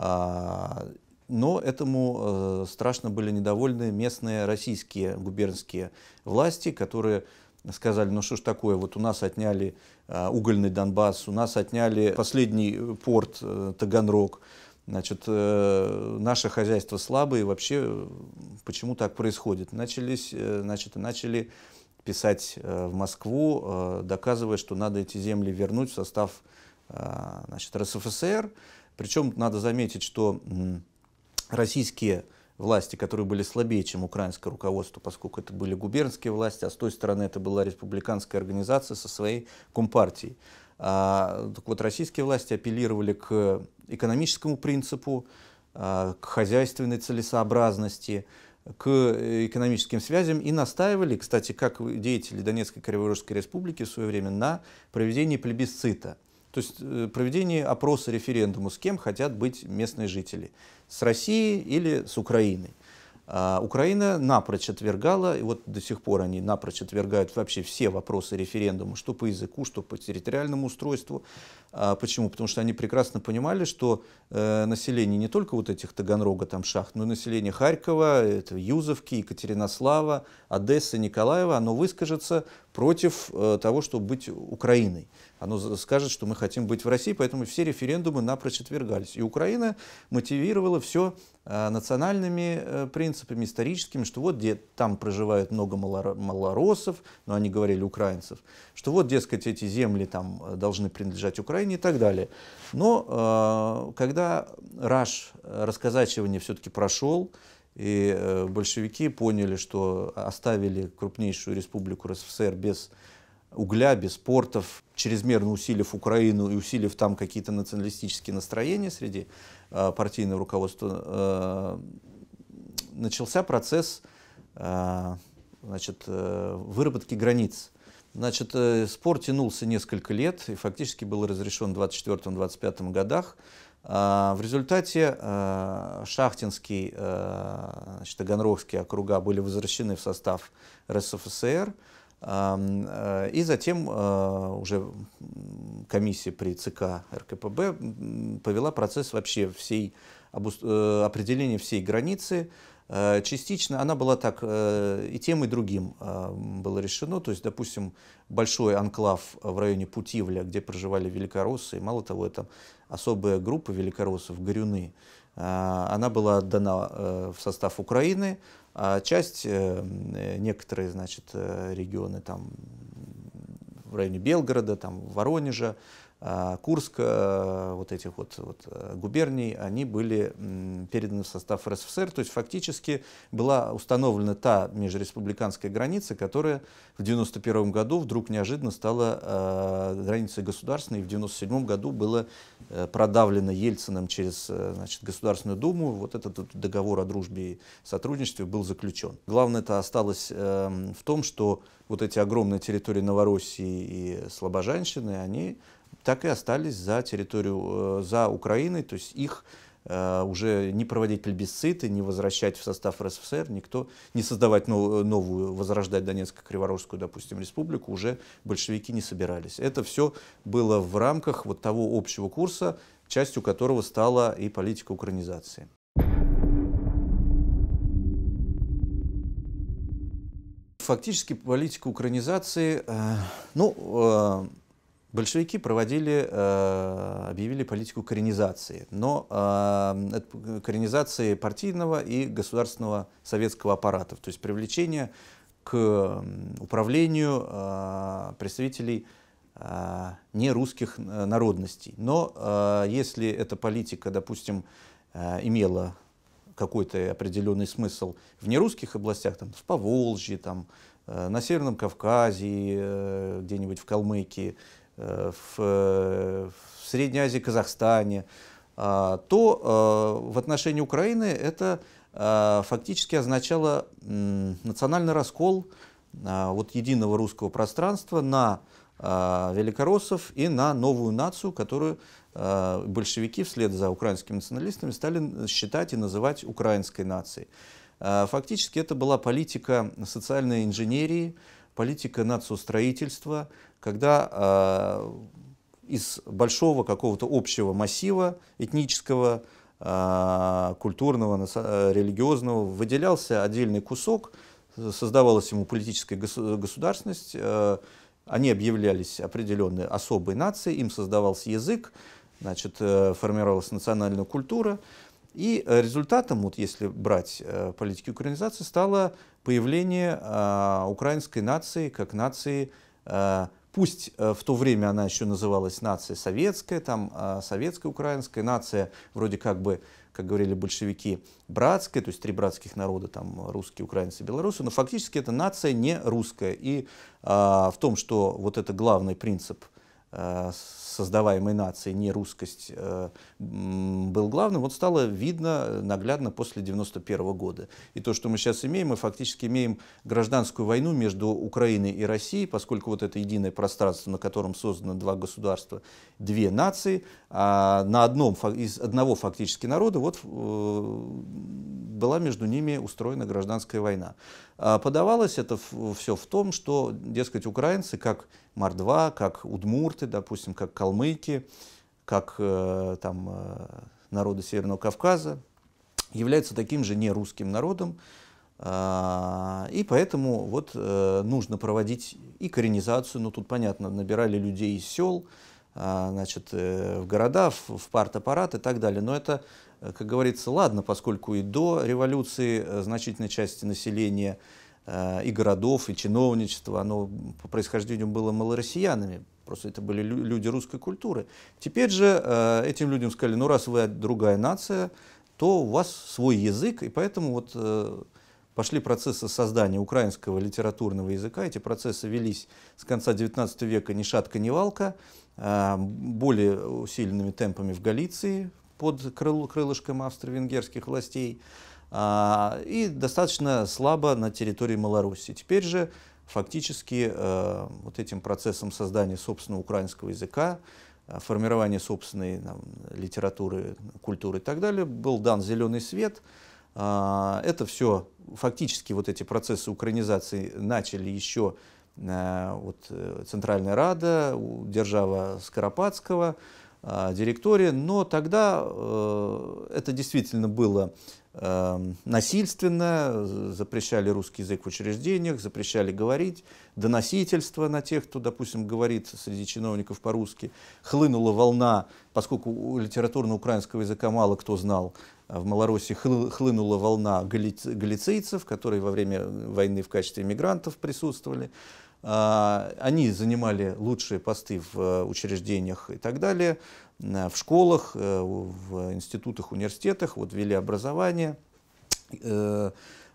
а, но этому э, страшно были недовольны местные российские губернские власти, которые сказали, ну что ж такое, вот у нас отняли э, угольный Донбасс, у нас отняли последний порт э, Таганрог, значит, наше хозяйство слабое, вообще почему так происходит? Начались, значит, начали писать в Москву, доказывая, что надо эти земли вернуть в состав значит, РСФСР. Причем надо заметить, что российские власти, которые были слабее, чем украинское руководство, поскольку это были губернские власти, а с той стороны это была республиканская организация со своей компартией. А, так вот, российские власти апеллировали к экономическому принципу, а, к хозяйственной целесообразности, к экономическим связям и настаивали, кстати, как деятели Донецкой и Криворожской республики в свое время, на проведении плебисцита – то есть э, проведение опроса референдума, с кем хотят быть местные жители, с Россией или с Украиной. А Украина напрочь отвергала, и вот до сих пор они напрочь отвергают вообще все вопросы референдума, что по языку, что по территориальному устройству. А почему? Потому что они прекрасно понимали, что э, население не только вот этих Таганрога, там шахт, но и население Харькова, это Юзовки, Екатеринослава, Одессы, Николаева, оно выскажется против э, того, чтобы быть Украиной оно скажет, что мы хотим быть в России, поэтому все референдумы напрочь отвергались. И Украина мотивировала все э, национальными э, принципами, историческими, что вот где там проживают много малоросов, но они говорили украинцев, что вот, дескать, эти земли там э, должны принадлежать Украине и так далее. Но когда раш расказачивания все-таки прошел, и большевики поняли, что оставили крупнейшую республику РСФСР без угля, без портов, чрезмерно усилив Украину и усилив там какие-то националистические настроения среди э, партийного руководства, э, начался процесс э, значит, э, выработки границ. Значит, э, спор тянулся несколько лет и фактически был разрешен в 24-25 годах. Э, в результате э, Шахтинский, э, значит, Таганрогский округа были возвращены в состав РСФСР. Э, и затем э, уже комиссия при ЦК РКПБ повела процесс вообще всей, э, определения всей границы. Частично она была так и тем, и другим было решено. То есть, допустим, большой анклав в районе Путивля, где проживали великороссы, и мало того, это особая группа великороссов, горюны, она была отдана в состав Украины, а часть, э, э, некоторые, значит, э, регионы там в районе Белгорода, там Воронежа, а, Курск, э, вот этих вот, вот э, губерний, они были переданы в состав РСФСР, то есть фактически была установлена та межреспубликанская граница, которая в 1991 году вдруг неожиданно стала э, границей государственной, и в 1997 году было продавлено Ельциным через значит, Государственную Думу, вот этот договор о дружбе и сотрудничестве был заключен. Главное это осталось в том, что вот эти огромные территории Новороссии и Слобожанщины, они так и остались за территорию, э, за Украиной, то есть их э, уже не проводить плебисциты, не возвращать в состав РСФСР, никто не создавать э, новую, возрождать Донецко-Криворожскую, допустим, республику уже большевики не собирались. Это все было в рамках вот того общего курса, частью которого стала и политика украинизации. Фактически политика украинизации, ну, большевики проводили, э, объявили политику коренизации, но э, коренизации партийного и государственного советского аппарата, то есть привлечение к управлению э, представителей не русских народностей. Но если эта политика, допустим, имела какой-то определенный смысл в нерусских областях, там, в Поволжье, там, на Северном Кавказе, где-нибудь в Калмыкии, Э, в, э, в Средней Азии, Казахстане, а, то э, в отношении Украины это фактически означало национальный раскол а, вот единого русского пространства на а, великороссов и на новую нацию, которую большевики вслед за украинскими националистами стали считать и называть украинской нацией. Фактически это была политика социальной инженерии, политика нацистроительства, когда а, из большого какого-то общего массива этнического, а, культурного, э, религиозного выделялся отдельный кусок, создавалась ему политическая государственность, э, они объявлялись определенной особой нацией, им создавался язык, значит, э, формировалась национальная культура, и э, результатом, вот если брать э, политики украинизации, стало появление э, украинской нации как нации, пусть в то время она еще называлась нация советская, там советская украинская нация, вроде как бы, как говорили большевики, братская, то есть три братских народа, там русские, украинцы, белорусы, но фактически эта нация не русская. И в том, что вот это главный принцип – Э, создаваемой нации не русскость э, был главным, вот стало видно э, наглядно после 1991 года. И то, что мы сейчас имеем, мы фактически имеем гражданскую войну между Украиной и Россией, поскольку вот это единое пространство, на котором создано два государства, две нации, а на одном, из одного фактически народа вот была между ними устроена гражданская война. А подавалось это все в том, что, дескать, украинцы, как мордва, как удмурты, допустим, как калмыки, как э, там, э, народы Северного Кавказа, являются таким же нерусским народом, а, и поэтому вот э, нужно проводить и коренизацию, ну тут понятно, набирали людей из сел, а, значит, в города, в партаппарат и так далее. Но это Э, как говорится, ладно, поскольку и до революции э, значительной части населения э, и городов, и чиновничества, оно по происхождению было малороссиянами, просто это были люди русской культуры. Теперь же этим людям сказали, ну раз вы другая нация, то у вас свой язык, и поэтому вот пошли процессы создания украинского литературного языка. Эти процессы велись с конца XIX века ни шатка, ни валка, более усиленными темпами в Галиции, под крыл, крылышком австро-венгерских властей а, и достаточно слабо на территории Малоруссии. Теперь же фактически э, вот этим процессом создания собственного украинского языка, э, формирования собственной там, литературы, культуры и так далее, был дан зеленый свет. Э, это все, фактически вот эти процессы украинизации начали еще э, вот, э, Центральная Рада, держава Скоропадского, а, директории, но тогда э, это действительно было э, насильственно, запрещали русский язык в учреждениях, запрещали говорить, доносительство на тех, кто, допустим, говорит среди чиновников по-русски. Хлынула волна, поскольку литературно-украинского языка мало кто знал, а в Малороссии хлынула волна галицийцев, которые во время войны в качестве мигрантов присутствовали. А, они занимали лучшие посты в э, учреждениях и так далее, в школах, э, в институтах, университетах, вот вели образование. Э,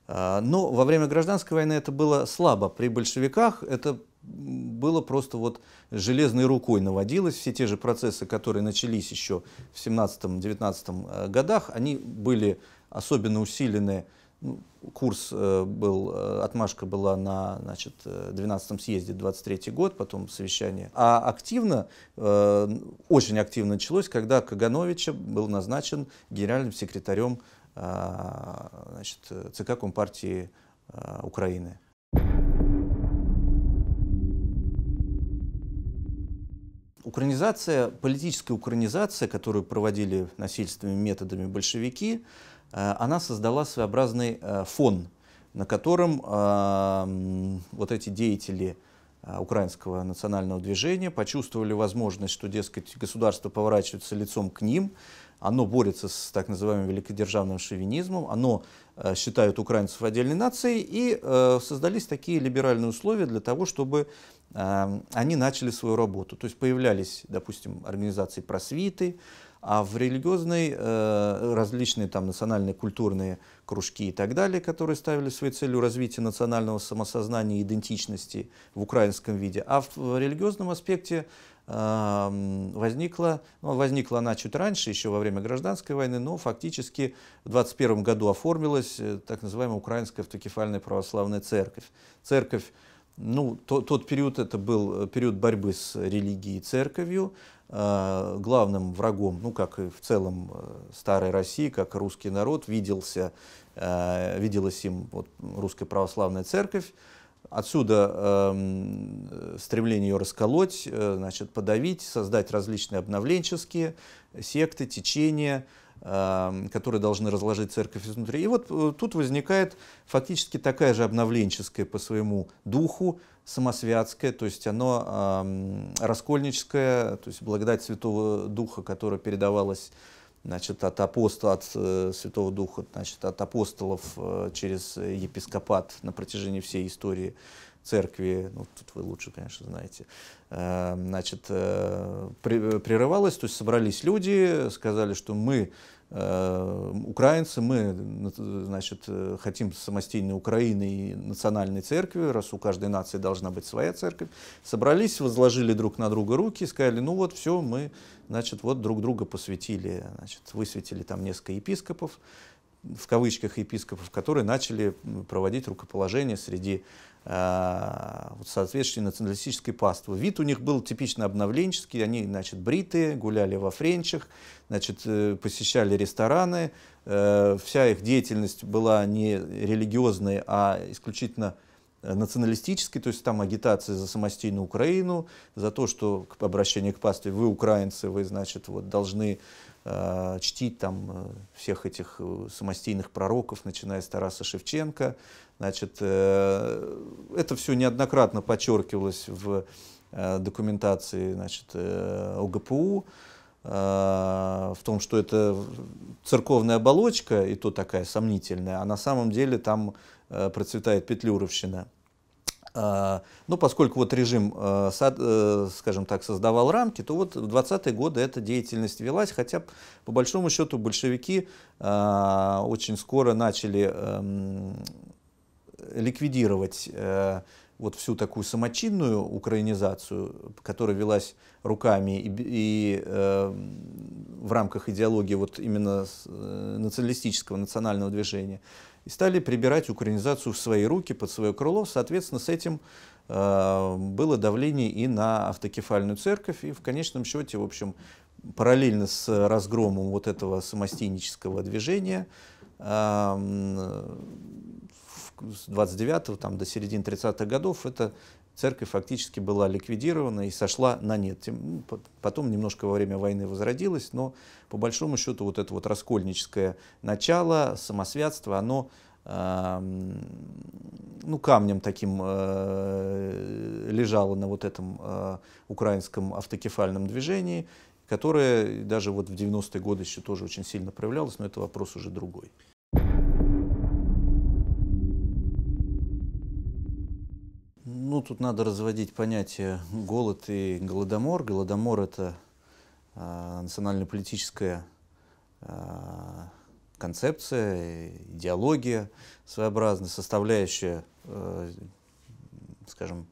а, но во время гражданской войны это было слабо. При большевиках это было просто вот железной рукой наводилось. Все те же процессы, которые начались еще в 17-19 годах, они были особенно усилены курс э, был, э, отмашка была на значит, 12-м э, съезде 23-й год, потом совещание. А активно, очень активно началось, когда Кагановича был назначен генеральным секретарем значит, ЦК Компартии Украины. Украинизация, политическая украинизация, которую проводили насильственными методами большевики, Э, она создала своеобразный э, фон, на котором э, вот эти деятели украинского национального движения почувствовали возможность, что, дескать, государство поворачивается лицом к ним, оно борется с так называемым великодержавным шовинизмом, оно считает украинцев отдельной нацией, и создались такие либеральные условия для того, чтобы они начали свою работу. То есть появлялись, допустим, организации просвиты, а в религиозной, э, различные там национальные культурные кружки и так далее, которые ставили своей целью развитие национального самосознания и идентичности в украинском виде. А в, в религиозном аспекте э, возникла, ну, возникла она чуть раньше, еще во время гражданской войны, но фактически в 21 году оформилась э, так называемая Украинская автокефальная православная церковь. Церковь ну, то, тот период это был э, период борьбы с религией и церковью, Э, главным врагом, ну как и в целом э, старой России, как русский народ, виделся, э, виделась им вот, русская православная церковь. Отсюда эм, э, стремление ее расколоть, значит, подавить, создать различные обновленческие секты, течения, Эм, которые должны разложить церковь изнутри. И вот э, тут возникает фактически такая же обновленческая по своему духу, самосвятская, то есть оно эм, раскольническое, то есть благодать Святого Духа, которая передавалась значит, от апостола, от э, Святого Духа, значит, от апостолов э, через епископат на протяжении всей истории церкви, ну, тут вы лучше, конечно, знаете, э, значит, э, прерывалось, то есть собрались люди, сказали, что мы э, украинцы, мы значит, хотим самостоятельной Украины и национальной церкви, раз у каждой нации должна быть своя церковь, собрались, возложили друг на друга руки, сказали, ну вот все, мы значит, вот друг друга посвятили, значит, высветили там несколько епископов, в кавычках епископов, которые начали проводить рукоположение среди Э, вот, соответственно, националистической паству. Вид у них был типично обновленческий, они, значит, бритые, гуляли во френчах, значит, э, посещали рестораны, э, вся их деятельность была не религиозной, а исключительно националистической, то есть там агитация за самостийную Украину, за то, что обращение к пастве вы украинцы, вы, значит, вот должны Э, чтить там э, всех этих э, самостийных пророков, начиная с Тараса Шевченко. Значит, это все неоднократно подчеркивалось в документации значит, ОГПУ, в том, что это церковная оболочка, и то такая сомнительная, а на самом деле там процветает петлюровщина. А, ну, поскольку вот режим, э, э, скажем так, создавал рамки, то вот в 20-е годы эта деятельность велась, хотя, по большому счету, большевики а, очень скоро начали эм, ликвидировать э, вот всю такую самочинную украинизацию, которая велась руками и, и э, в рамках идеологии вот именно националистического национального движения, и стали прибирать украинизацию в свои руки, под свое крыло. Соответственно, с этим э, было давление и на автокефальную церковь, и в конечном счете, в общем, параллельно с разгромом вот этого самостейнического движения э, с 29 там, до середины 30-х годов это церковь фактически была ликвидирована и сошла на нет. Ну, потом немножко во время войны возродилась, но по большому счету вот это вот раскольническое начало, самосвятство, оно ну, камнем таким э, лежало на вот этом э, украинском автокефальном движении, которое даже вот в 90-е годы еще тоже очень сильно проявлялось, но это вопрос уже другой. тут надо разводить понятие голод и голодомор. Голодомор – это э, национально-политическая э, концепция, идеология своеобразная, составляющая, э, скажем,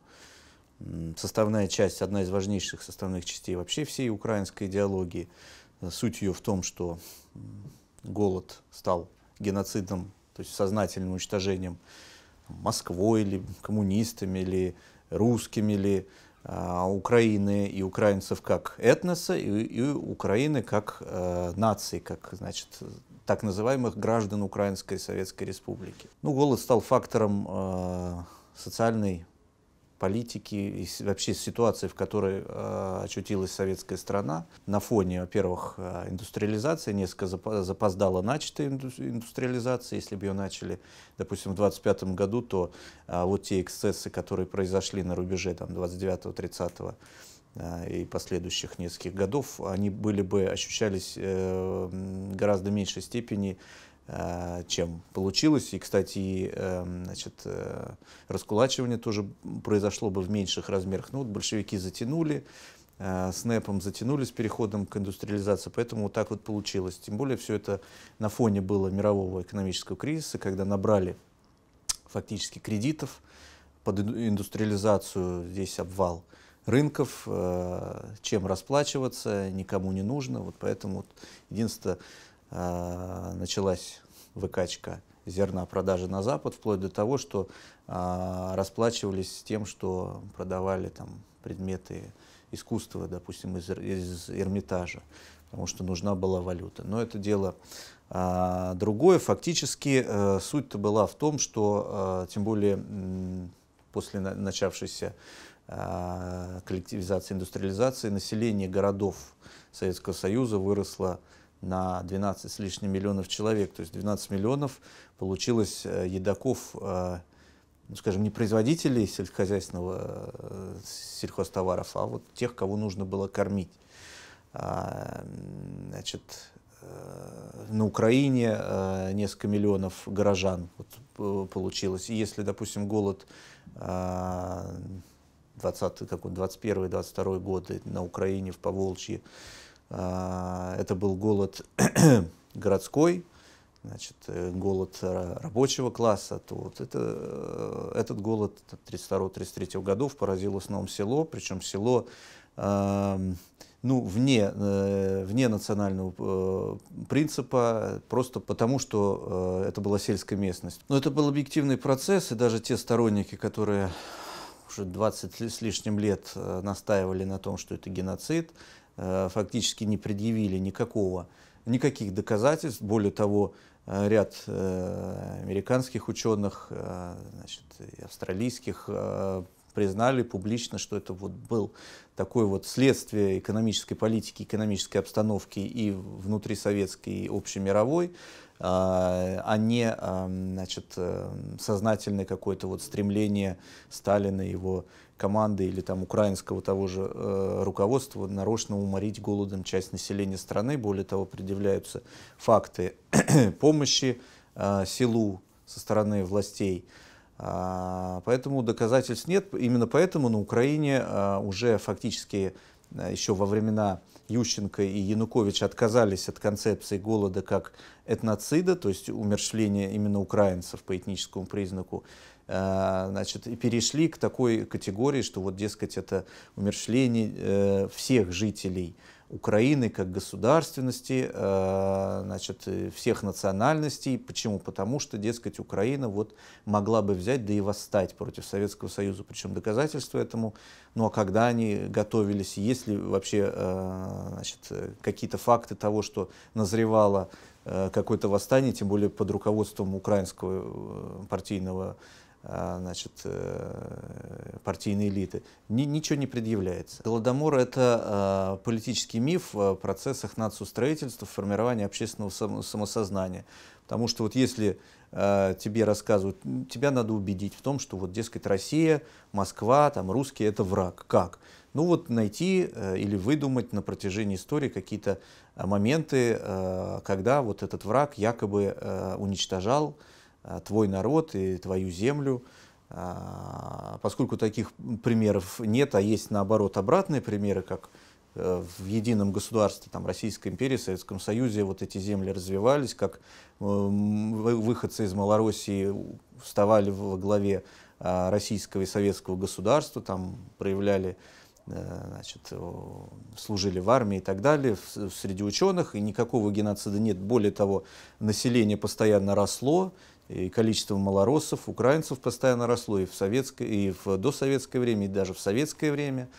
составная часть, одна из важнейших составных частей вообще всей украинской идеологии. Суть ее в том, что голод стал геноцидом, то есть сознательным уничтожением Москвой или коммунистами, или русскими, или э, а, Украины и украинцев как этноса, и, и Украины как э, нации, как, значит, так называемых граждан Украинской Советской Республики. Ну, голод стал фактором э, социальной политики и вообще ситуации, в которой э, очутилась советская страна, на фоне, во-первых, а, индустриализации, несколько запоздала начатая индустриализация. Если бы ее начали, допустим, в 25 году, то э, вот те эксцессы, которые произошли на рубеже 29-30 и последующих нескольких годов, они были бы, ощущались в э, гораздо меньшей степени Э, чем получилось. И, кстати, эм, значит, э, раскулачивание тоже произошло бы в меньших размерах. Ну вот большевики затянули, э, с НЭПом затянули с переходом к индустриализации, поэтому вот так вот получилось. Тем более все это на фоне было мирового экономического кризиса, когда набрали фактически кредитов под индустриализацию, здесь обвал рынков, чем расплачиваться, никому не нужно. Вот поэтому вот единственное началась выкачка зерна продажи на Запад, вплоть до того, что а, расплачивались тем, что продавали там предметы искусства, допустим, из, из Эрмитажа, потому что нужна была валюта. Но это дело а, другое. Фактически а, суть-то была в том, что, а, тем более м, после на, начавшейся а, коллективизации, индустриализации, население городов Советского Союза выросло на 12 с лишним миллионов человек. То есть 12 миллионов получилось э, едоков, э, ну, скажем, не производителей сельскохозяйственного э, сельхозтоваров, а вот тех, кого нужно было кормить. А, значит, на Украине несколько миллионов горожан вот, получилось. И если, допустим, голод 20, как он, 21-22 годы на Украине, в Поволжье, а, это был голод городской, значит, э, голод рабочего класса, то вот это, э, этот голод 1932-1933 годов поразил в основном село, причем село ну, вне, э, вне национального принципа, просто потому, что это была сельская местность. Но это был объективный процесс, и даже те сторонники, которые уже 20 с лишним лет настаивали на том, что это геноцид, Э, фактически не предъявили никакого, никаких доказательств. Более того, э, ряд э, американских ученых, значит, австралийских признали публично, что это вот был такое вот следствие экономической политики, экономической обстановки и внутрисоветской, и общемировой, а не значит, сознательное какое-то вот стремление Сталина, его команды или там украинского того же э, руководства нарочно уморить голодом часть населения страны. Более того, предъявляются факты помощи э, селу со стороны властей. А, поэтому доказательств нет. Именно поэтому на Украине э, уже фактически э, еще во времена Ющенко и Янукович отказались от концепции голода как этноцида, то есть умершления именно украинцев по этническому признаку. Э, значит, и перешли к такой категории, что вот, дескать, это умершление э, всех жителей Украины как государственности, э, значит, всех национальностей. Почему? Потому что, дескать, Украина вот могла бы взять, да и восстать против Советского Союза. Причем доказательства этому, ну а когда они готовились, есть ли вообще значит, какие-то факты того, что назревало какое-то восстание, тем более под руководством украинского партийного а, значит, э, партийной элиты, ни, ничего не предъявляется. Голодомор — это а, политический миф в процессах нацустроительства, формирования общественного самосознания. Потому что вот если а, тебе рассказывают, тебя надо убедить в том, что вот, дескать, Россия, Москва, там, русские — это враг. Как? Ну вот найти э, или выдумать на протяжении истории какие-то моменты, когда вот этот враг якобы э, уничтожал Э, твой народ и твою землю. А, поскольку таких примеров нет, а есть наоборот обратные примеры, как э, в едином государстве, там, Российской империи, Советском Союзе вот эти земли развивались, как э, выходцы из Малороссии вставали во главе российского и советского государства, там проявляли, значит, служили в армии и так далее, среди ученых, и никакого геноцида нет. Более того, население постоянно росло, и количество малороссов, украинцев постоянно росло и в, советское, и в досоветское время, и даже в советское время.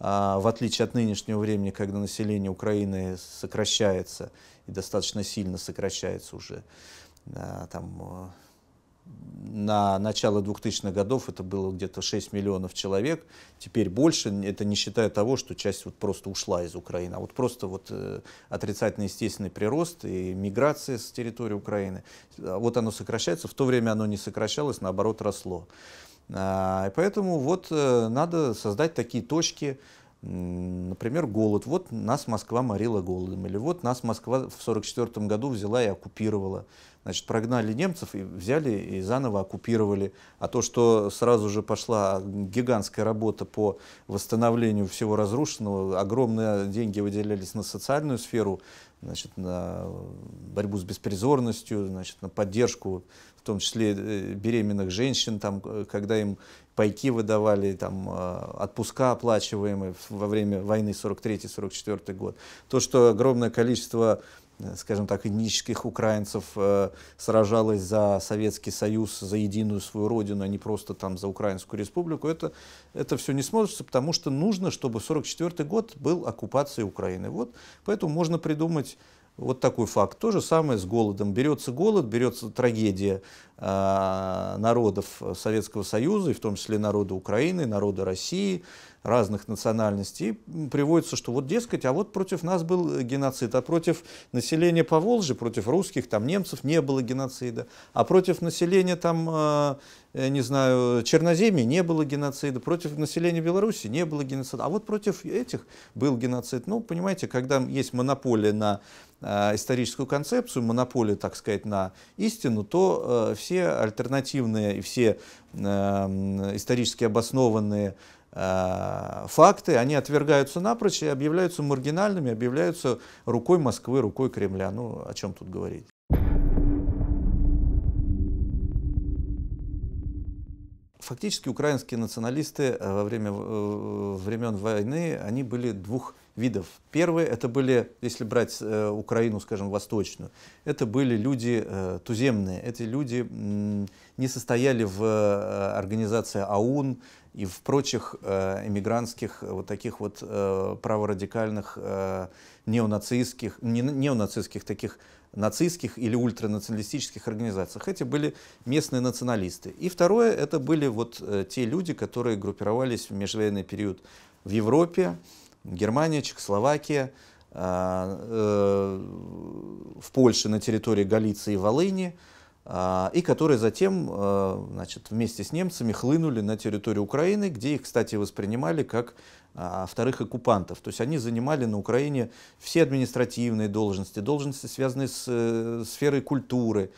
А, в отличие от нынешнего времени, когда население Украины сокращается, и достаточно сильно сокращается уже, там, э, на начало 2000-х годов это было где-то 6 миллионов человек, теперь больше, это не считая того, что часть вот просто ушла из Украины, а вот просто вот э, отрицательный естественный прирост и миграция с территории Украины, а вот оно сокращается, в то время оно не сокращалось, наоборот росло. А, и поэтому вот э, надо создать такие точки, например, голод. Вот нас Москва морила голодом, или вот нас Москва в 1944 году взяла и оккупировала. Значит, прогнали немцев и взяли и заново оккупировали. А то, что сразу же пошла гигантская работа по восстановлению всего разрушенного, огромные деньги выделялись на социальную сферу, значит, на борьбу с беспризорностью, значит, на поддержку в том числе э, беременных женщин, там, э, когда им пайки выдавали, там, э, отпуска оплачиваемые во время войны 43-44 год. То, что огромное количество э, скажем так, этнических украинцев э, сражалось за Советский Союз, за единую свою родину, а не просто там за Украинскую республику, это, это все не сможется, потому что нужно, чтобы 1944 год был оккупацией Украины. Вот, поэтому можно придумать вот такой факт. То же самое с голодом. Берется голод, берется трагедия а, народов Советского Союза, и в том числе народа Украины, народа России, разных национальностей. И приводится, что вот, дескать, а вот против нас был геноцид, а против населения по Волжье, против русских, там, немцев не было геноцида, а против населения, там, а, э, не знаю, Черноземья не было геноцида, против населения Беларуси не было геноцида, а вот против этих был геноцид. Ну, понимаете, когда есть монополия на а, историческую концепцию, монополию, так сказать, на истину, то э, все альтернативные и все э, исторически обоснованные факты, они отвергаются напрочь и объявляются маргинальными, объявляются рукой Москвы, рукой Кремля. Ну, о чем тут говорить? Фактически украинские националисты э, во время э, времен войны, они были двух видов. Первые это были, если брать э, Украину, скажем, восточную, это были люди э, туземные. Эти люди э, не состояли в э, организации АУН, и в прочих э, эмигрантских э, вот таких вот э, праворадикальных неонацистских, не, неонацистских таких нацистских или ультранационалистических организациях. Эти были местные националисты. И второе, это были вот те люди, которые группировались в межвоенный период в Европе, Германия, Чехословакия, в Польше на территории Галиции и Волыни, а, и которые затем а, значит, вместе с немцами хлынули на территорию Украины, где их, кстати, воспринимали как а, вторых оккупантов. То есть они занимали на Украине все административные должности, должности, связанные с э, сферой культуры,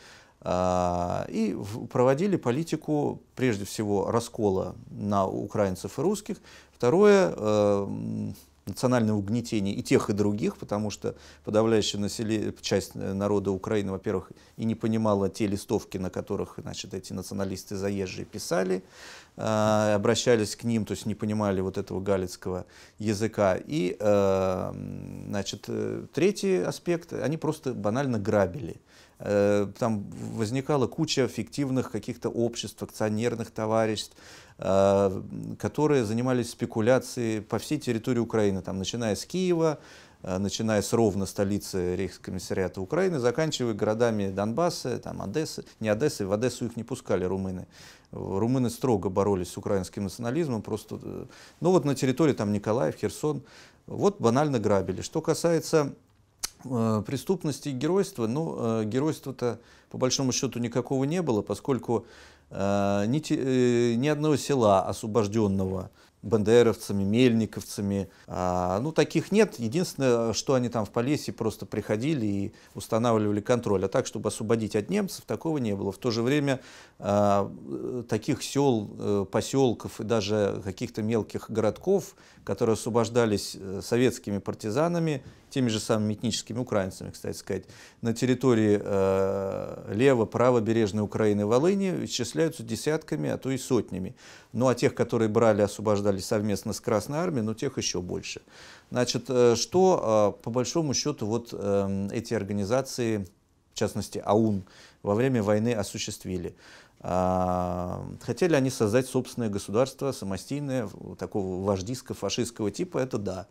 и проводили политику, прежде всего, раскола на украинцев и русских. Второе, э, национального угнетения и тех, и других, потому что подавляющая население, часть э, народа Украины, во-первых, и не понимала те листовки, на которых значит, эти националисты заезжие писали, э, обращались к ним, то есть не понимали вот этого галицкого языка. И э, значит, э, третий аспект, они просто банально грабили э, там возникала куча фиктивных каких-то обществ, акционерных товариществ, Э, которые занимались спекуляцией по всей территории Украины, там, начиная с Киева, э, начиная с Ровно, столицы Рейхскомиссариата Украины, заканчивая городами Донбасса, там, Одессы, не Одессы, в Одессу их не пускали румыны. Румыны строго боролись с украинским национализмом, просто, э, ну вот на территории там Николаев, Херсон, вот банально грабили. Что касается э, преступности и геройства, ну, э, геройства-то по большому счету никакого не было, поскольку Э, ни, э, ни одного села освобожденного бандеровцами, мельниковцами. А, ну, таких нет. Единственное, что они там в Полесье просто приходили и устанавливали контроль. А так, чтобы освободить от немцев, такого не было. В то же время а, таких сел, э, поселков и даже каких-то мелких городков, которые освобождались э, советскими партизанами, теми же самыми этническими украинцами, кстати сказать, на территории э, лево-правобережной Украины и Волыни исчисляются десятками, а то и сотнями. Ну, а тех, которые брали, освобождали совместно с Красной Армией, ну, тех еще больше. Значит, э, что, э, по большому счету, вот эм, эти организации, в частности, АУН, во время войны осуществили? А, хотели они создать собственное государство, самостийное, такого вождиско фашистского типа, это да.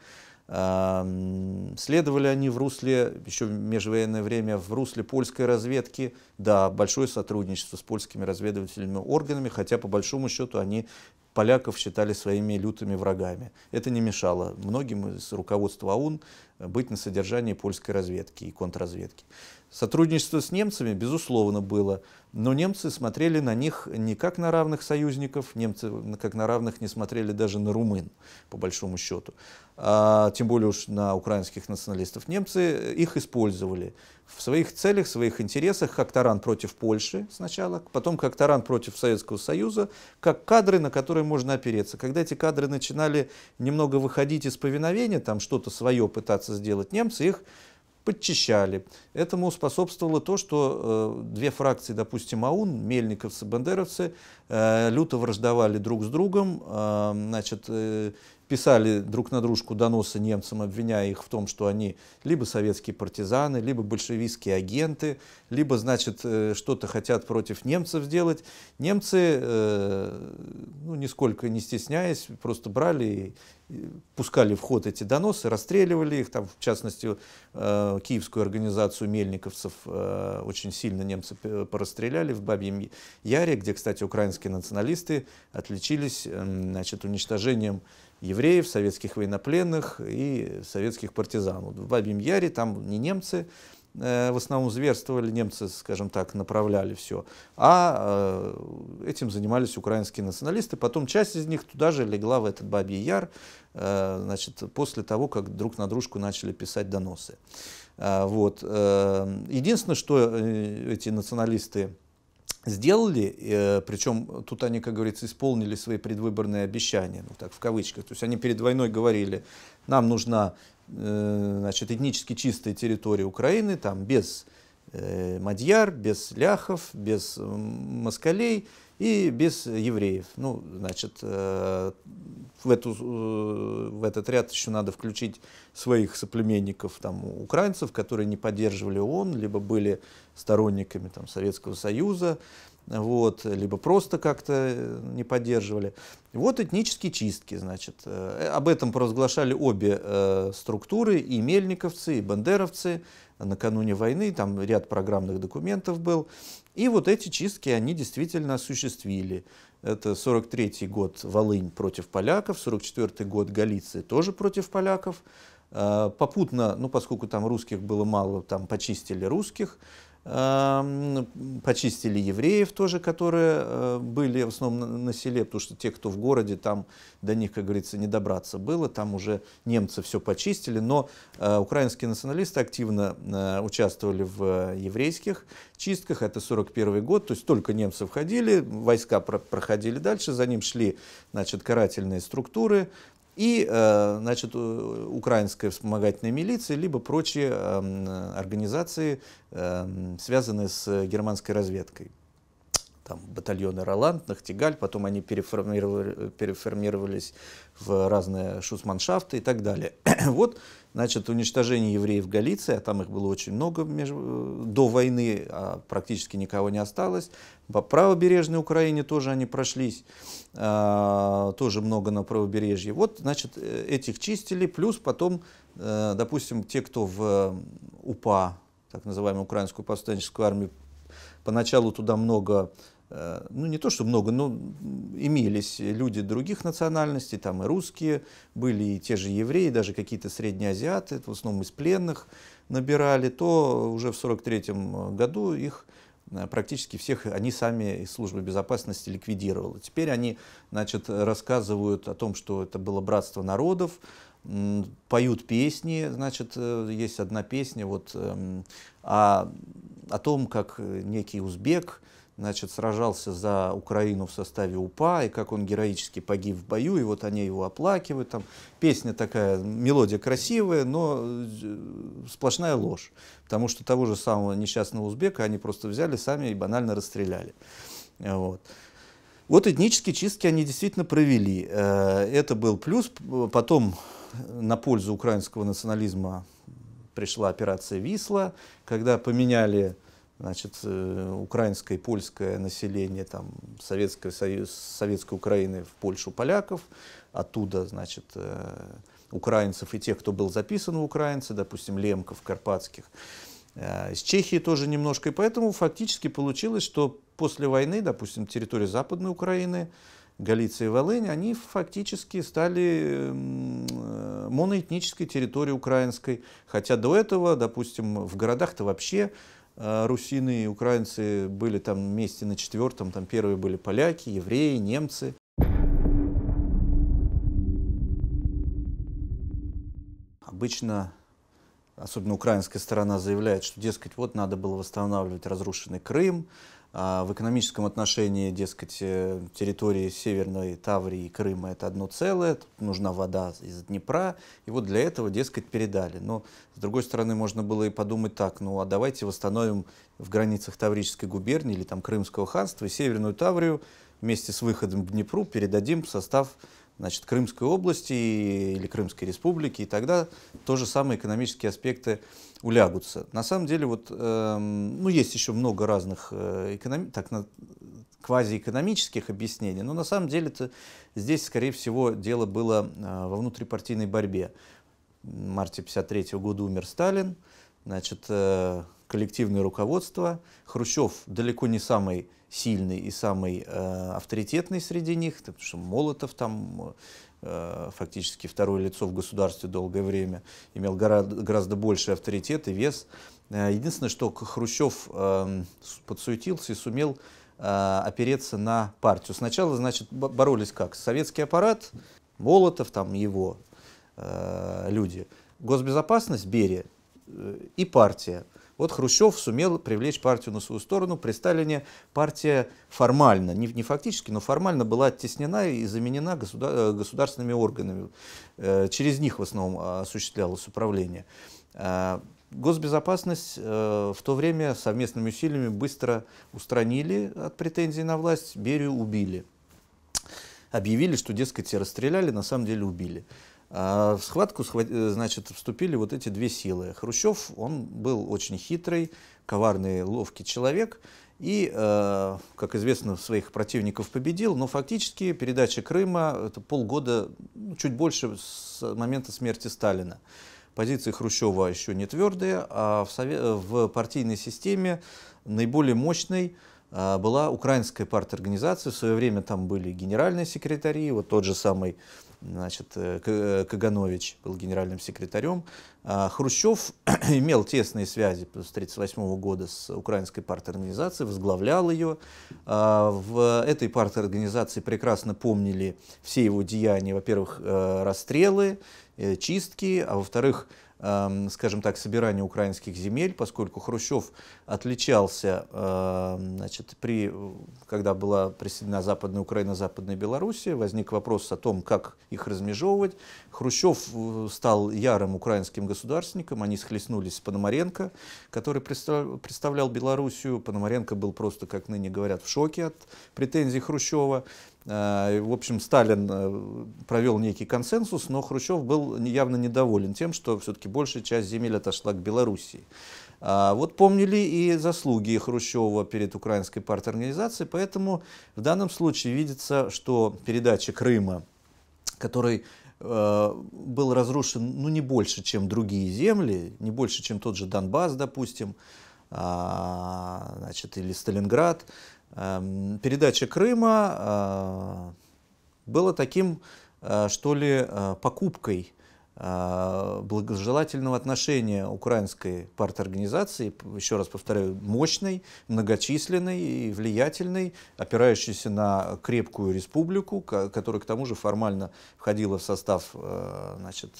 Следовали они в русле, еще в межвоенное время, в русле польской разведки, да, большое сотрудничество с польскими разведывательными органами, хотя по большому счету они поляков считали своими лютыми врагами. Это не мешало многим из руководства АУН быть на содержании польской разведки и контрразведки. Сотрудничество с немцами, безусловно, было, но немцы смотрели на них не как на равных союзников, немцы как на равных не смотрели даже на румын, по большому счету. А, тем более уж на украинских националистов. Немцы их использовали в своих целях, в своих интересах, как таран против Польши сначала, потом как таран против Советского Союза, как кадры, на которые можно опереться. Когда эти кадры начинали немного выходить из повиновения, там что-то свое пытаться сделать, немцы их подчищали. Этому способствовало то, что э, две фракции, допустим, АУН, мельниковцы, бандеровцы, э, люто враждовали друг с другом, э, значит, э, писали друг на дружку доносы немцам, обвиняя их в том, что они либо советские партизаны, либо большевистские агенты, либо, значит, э, что-то хотят против немцев сделать. Немцы, э, ну, нисколько не стесняясь, просто брали пускали в ход эти доносы, расстреливали их, там, в частности, э, киевскую организацию мельниковцев э, очень сильно немцы порастреляли в Бабьем Яре, где, кстати, украинские националисты отличились эм, значит, уничтожением евреев, советских военнопленных и советских партизан. Вот в Бабьем Яре там не немцы, Э, в основном зверствовали, немцы, скажем так, направляли все, а э, этим занимались украинские националисты. Потом часть из них туда же легла в этот Бабий Яр, э, значит, после того, как друг на дружку начали писать доносы. Вот. Единственное, что эти националисты сделали, причем тут они, как говорится, исполнили свои предвыборные обещания, ну так в кавычках, то есть они перед войной говорили, нам нужна Э, значит, этнически чистой территории Украины, там без э, мадьяр, без ляхов, без москалей и без евреев. Ну, значит, э, в, эту, в этот ряд еще надо включить своих соплеменников, там, украинцев, которые не поддерживали ООН, либо были сторонниками там, Советского Союза, вот, либо просто как-то э, не поддерживали. Вот этнические чистки, значит. Э, об этом провозглашали обе э, структуры, и мельниковцы, и бандеровцы накануне войны, там ряд программных документов был. И вот эти чистки они действительно осуществили. Это 43 год Волынь против поляков, 44 год Галиция тоже против поляков. Попутно, ну поскольку там русских было мало, там почистили русских почистили евреев тоже, которые э, были в основном на селе, потому что те, кто в городе, там до них, как говорится, не добраться было, там уже немцы все почистили, но э, украинские националисты активно э, участвовали в еврейских чистках, это 41 год, то есть только немцы входили, войска проходили дальше, за ним шли, значит, карательные структуры, и э, значит, украинская вспомогательная милиция, либо прочие э, организации, э, связанные с германской разведкой. Там батальоны Роланд, Нахтигаль, потом они переформировали, переформировались в разные шусманшафты и так далее. вот Значит, уничтожение евреев в Галиции, а там их было очень много между, э, до войны, а практически никого не осталось. По правобережной Украине тоже они прошлись, а, тоже много на правобережье. Вот, значит, э, этих чистили, плюс потом, а, допустим, те, кто в УПА, так называемую Украинскую повстанческую армию, поначалу туда много Э, ну не то что много, но имелись люди других национальностей, там и русские были, и те же евреи, даже какие-то среднеазиаты, в основном из пленных набирали, то уже в 1943 э, году их э, практически всех они сами из службы безопасности ликвидировала. Теперь они значит, рассказывают о том, что это было братство народов, поют песни, значит, есть одна песня вот, эм, о, о том, как некий узбек, значит, сражался за Украину в составе УПА, и как он героически погиб в бою, и вот они его оплакивают. Там песня такая, мелодия красивая, но э, сплошная ложь, потому что того же самого несчастного узбека они просто взяли сами и банально расстреляли. Вот. Вот этнические чистки они действительно провели. Э, это был плюс. Потом на пользу украинского национализма пришла операция «Висла», когда поменяли значит, э, украинское и польское население, там, Советского Союз, Советской Украины в Польшу поляков, оттуда, значит, э, украинцев и тех, кто был записан в украинцы, допустим, лемков, карпатских, э, из Чехии тоже немножко, и поэтому фактически получилось, что после войны, допустим, территория Западной Украины, Галиция и Волынь, они фактически стали моноэтнической территорией украинской, хотя до этого, допустим, в городах-то вообще а русины и украинцы были там вместе на четвертом, там первые были поляки, евреи, немцы. Обычно, особенно украинская сторона заявляет, что, дескать, вот надо было восстанавливать разрушенный Крым, а в экономическом отношении, дескать, э, территории Северной Таврии и Крыма это одно целое, нужна вода из Днепра, и вот для этого, дескать, передали. Но, с другой стороны, можно было и подумать так, ну а давайте восстановим в границах Таврической губернии или там Крымского ханства Северную Таврию вместе с выходом к Днепру передадим в состав значит, Крымской области или Крымской республики, и тогда то же самое экономические аспекты улягутся. На самом деле, вот, эм, ну, есть еще много разных э, эконом... так, на... квазиэкономических объяснений, но на самом деле это здесь, скорее всего, дело было э, во внутрипартийной борьбе. В марте 1953 -го года умер Сталин, значит, э, коллективное руководство. Хрущев далеко не самый сильный и самый э, авторитетный среди них, потому что Молотов там э, фактически второе лицо в государстве долгое время имел гора- гораздо больше авторитет и вес. Э, единственное, что Хрущев э, подсуетился и сумел э, опереться на партию. Сначала, значит, боролись как? Советский аппарат, Молотов, там его э, люди, госбезопасность, Берия э, и партия. Вот Хрущев сумел привлечь партию на свою сторону. При Сталине партия формально, не, не фактически, но формально была оттеснена и заменена государ, э, государственными органами. Э, через них в основном а, осуществлялось управление. Э, госбезопасность в то время совместными усилиями быстро устранили от претензий на власть, Берию убили. Объявили, что, дескать, расстреляли, на самом деле убили. А в схватку э, значит, вступили вот эти две силы. Хрущев, он был очень хитрый, коварный, ловкий человек. И, э, как известно, своих противников победил, но фактически передача Крыма – это полгода, ну, чуть больше с момента смерти Сталина. Позиции Хрущева еще не твердые, а в, сове... в партийной системе наиболее мощной э, была украинская парторганизация. В свое время там были генеральные секретари, вот тот же самый значит, э, э, Каганович был генеральным секретарем. А, Хрущев имел тесные связи с 1938 года с украинской парторганизацией, возглавлял ее. А, в этой парторганизации прекрасно помнили все его деяния, во-первых, э, расстрелы, чистки, а во-вторых, скажем так, собирания украинских земель, поскольку Хрущев отличался, значит, при, когда была присоединена Западная Украина, Западная Белоруссия, возник вопрос о том, как их размежевывать. Хрущев э, стал ярым украинским государственником, они схлестнулись с Пономаренко, который представлял Белоруссию. Пономаренко был просто, как ныне говорят, в шоке от претензий Хрущева. Э, в общем, Сталин э, провел некий консенсус, но Хрущев был явно недоволен тем, что все-таки большая часть земель отошла к Белоруссии. А вот помнили и заслуги Хрущева перед украинской парторганизацией, поэтому в данном случае видится, что передача Крыма, который э, был разрушен ну, не больше, чем другие земли, не больше, чем тот же Донбасс, допустим, а, значит, или Сталинград, Эм, передача Крыма э, была таким, э, что ли, э, покупкой благожелательного отношения украинской организации, еще раз повторяю, мощной, многочисленной и влиятельной, опирающейся на крепкую республику, которая к тому же формально входила в состав значит,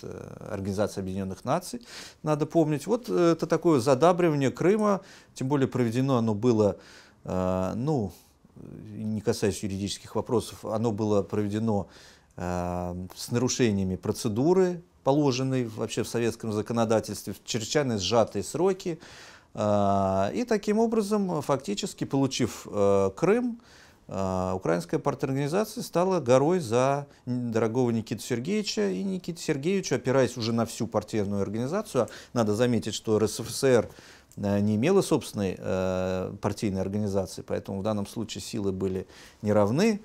Организации Объединенных Наций, надо помнить. Вот это такое задабривание Крыма, тем более проведено оно было а, ну, не касаясь юридических вопросов, оно было проведено а, с нарушениями процедуры, положенной вообще в советском законодательстве, в чрезвычайно сжатые сроки. А, и таким образом, фактически, получив э, Крым, э, украинская организация стала горой за дорогого Никиту Сергеевича. И Никита Сергеевичу, опираясь уже на всю партийную организацию, надо заметить, что РСФСР Э, не имела собственной э, партийной организации, поэтому в данном случае силы были неравны,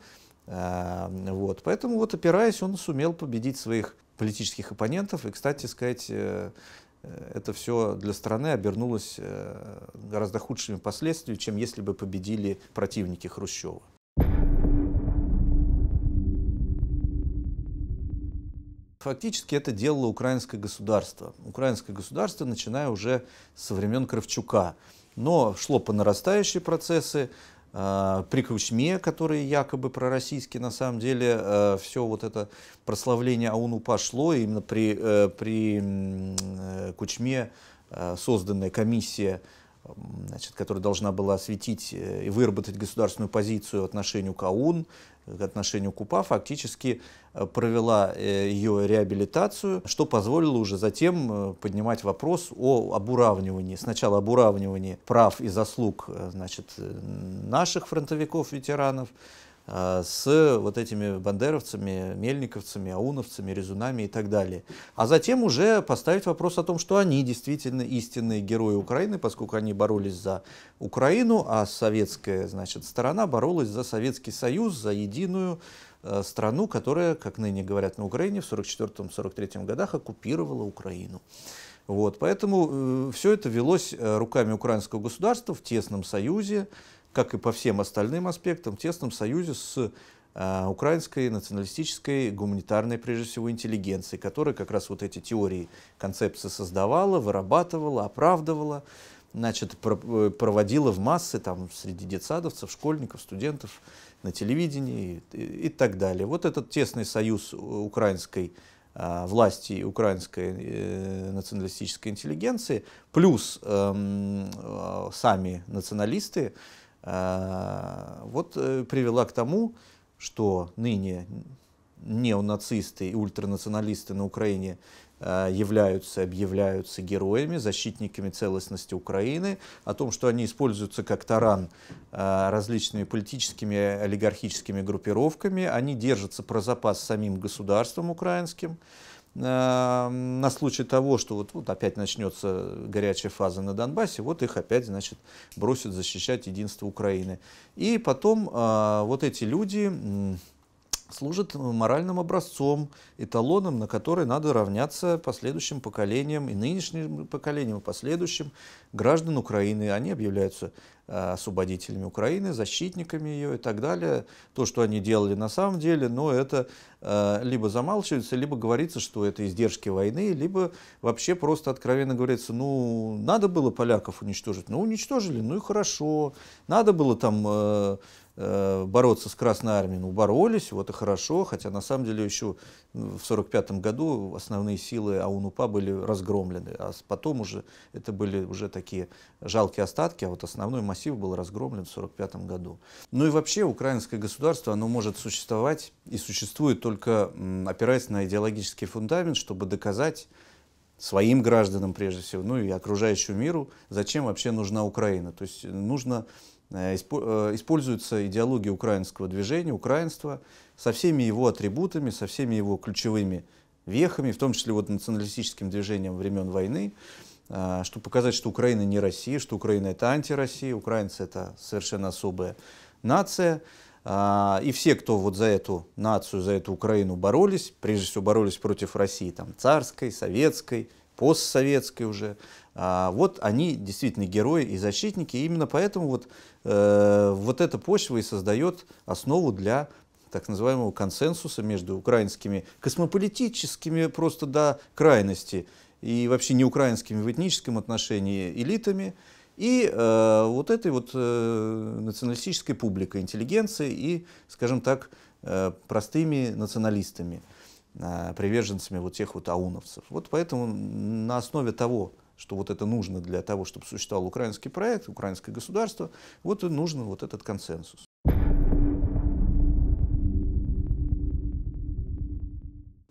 Э, вот. Поэтому, вот, опираясь, он сумел победить своих политических оппонентов. И, кстати сказать, э, э это все для страны обернулось э, гораздо худшими последствиями, чем если бы победили противники Хрущева. Фактически это делало украинское государство. Украинское государство, начиная уже со времен Кравчука. Но шло по нарастающие процессы, э, при Кручме, которые якобы пророссийские, на самом деле э, все вот это прославление АУНУ пошло, именно при, э, при Кучме созданная комиссия значит, которая должна была осветить э, и выработать государственную позицию отношению к АУН, к отношению к УПА, фактически э, провела э, ее реабилитацию, что позволило уже затем поднимать вопрос о обуравнивании. Сначала об уравнивании прав и заслуг значит, наших фронтовиков-ветеранов, а, с вот этими бандеровцами, мельниковцами, ауновцами, резунами и так далее. А затем уже поставить вопрос о том, что они действительно истинные герои Украины, поскольку они боролись за Украину, а советская значит, сторона боролась за Советский Союз, за единую э, страну, которая, как ныне говорят на Украине, в 1944-1943 годах оккупировала Украину. Вот, поэтому э, все это велось э, руками украинского государства в тесном союзе как и по всем остальным аспектам, в тесном союзе с э, украинской националистической гуманитарной, прежде всего, интеллигенцией, которая как раз вот эти теории, концепции создавала, вырабатывала, оправдывала, значит, э, проводила в массы там, среди детсадовцев, школьников, студентов на телевидении и, и, так далее. Вот этот тесный союз украинской э, власти и украинской э, националистической интеллигенции, плюс э, э, сами националисты, а, вот э, привела к тому, что ныне неонацисты и ультранационалисты на Украине а, являются, объявляются героями, защитниками целостности Украины, о том, что они используются как таран а, различными политическими олигархическими группировками, они держатся про запас самим государством украинским, а, на случай того, что вот, вот опять начнется горячая фаза на Донбассе, вот их опять, значит, бросят защищать единство Украины. И потом а, вот эти люди служит моральным образцом, эталоном, на который надо равняться последующим поколениям, и нынешним поколениям, и последующим граждан Украины. Они объявляются э, освободителями Украины, защитниками ее и так далее. То, что они делали на самом деле, но ну, это э, либо замалчивается, либо говорится, что это издержки войны, либо вообще просто откровенно говорится, ну, надо было поляков уничтожить, ну, уничтожили, ну и хорошо. Надо было там э, Э, бороться с Красной Армией, ну, боролись, вот и хорошо, хотя на самом деле еще ну, в 1945 году основные силы АУНУПА были разгромлены, а потом уже это были уже такие жалкие остатки, а вот основной массив был разгромлен в 1945 году. Ну и вообще украинское государство, оно может существовать и существует только опираясь на идеологический фундамент, чтобы доказать, своим гражданам прежде всего, ну и окружающему миру, зачем вообще нужна Украина. То есть нужно Э, э, используется идеология украинского движения, украинства, со всеми его атрибутами, со всеми его ключевыми вехами, в том числе вот националистическим движением времен войны, э, чтобы показать, что Украина не Россия, что Украина это антироссия, украинцы это совершенно особая нация. И все, кто вот за эту нацию, за эту Украину боролись, прежде всего боролись против России там, царской, советской, постсоветской уже, а вот они действительно герои и защитники, и именно поэтому вот, э, вот эта почва и создает основу для так называемого консенсуса между украинскими космополитическими просто до крайности и вообще не украинскими в этническом отношении элитами и э, вот этой вот э, националистической публикой, интеллигенцией и, скажем так, э, простыми националистами, э, приверженцами вот тех вот ауновцев. Вот поэтому на основе того, что вот это нужно для того, чтобы существовал украинский проект, украинское государство, вот и нужен вот этот консенсус.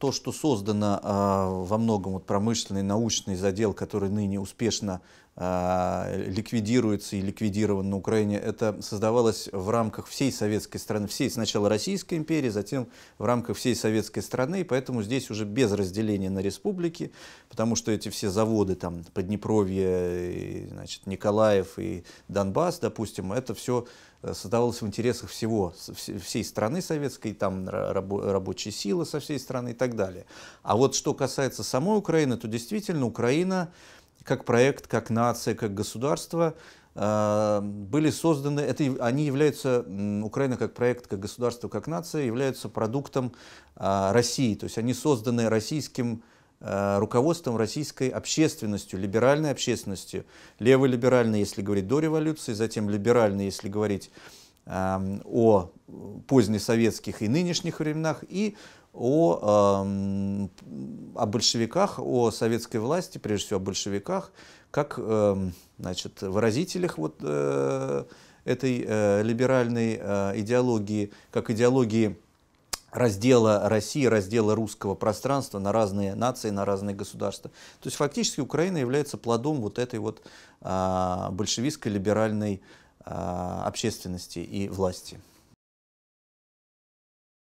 то, что создано э, во многом вот промышленный научный задел, который ныне успешно а, ликвидируется и ликвидирован на Украине, это создавалось в рамках всей советской страны, всей сначала Российской империи, затем в рамках всей советской страны, и поэтому здесь уже без разделения на республики, потому что эти все заводы, там, Поднепровье, и, значит, Николаев и Донбасс, допустим, это все э, создавалось в интересах всего, всей страны советской, там рабочие силы со всей страны и так далее. А вот что касается самой Украины, то действительно Украина как проект, как нация, как государство а, были созданы, это, они являются, Украина как проект, как государство, как нация, являются продуктом а, России. То есть они созданы российским а, руководством, российской общественностью, либеральной общественностью. Леволиберальной, если говорить до революции, затем либеральной, если говорить о позднесоветских и нынешних временах, и о, э, о большевиках, о советской власти, прежде всего о большевиках, как э, значит, выразителях вот, э, этой э, либеральной э, идеологии, как идеологии раздела России, раздела русского пространства на разные нации, на разные государства. То есть фактически Украина является плодом вот этой вот э, большевистской либеральной э, общественности и власти.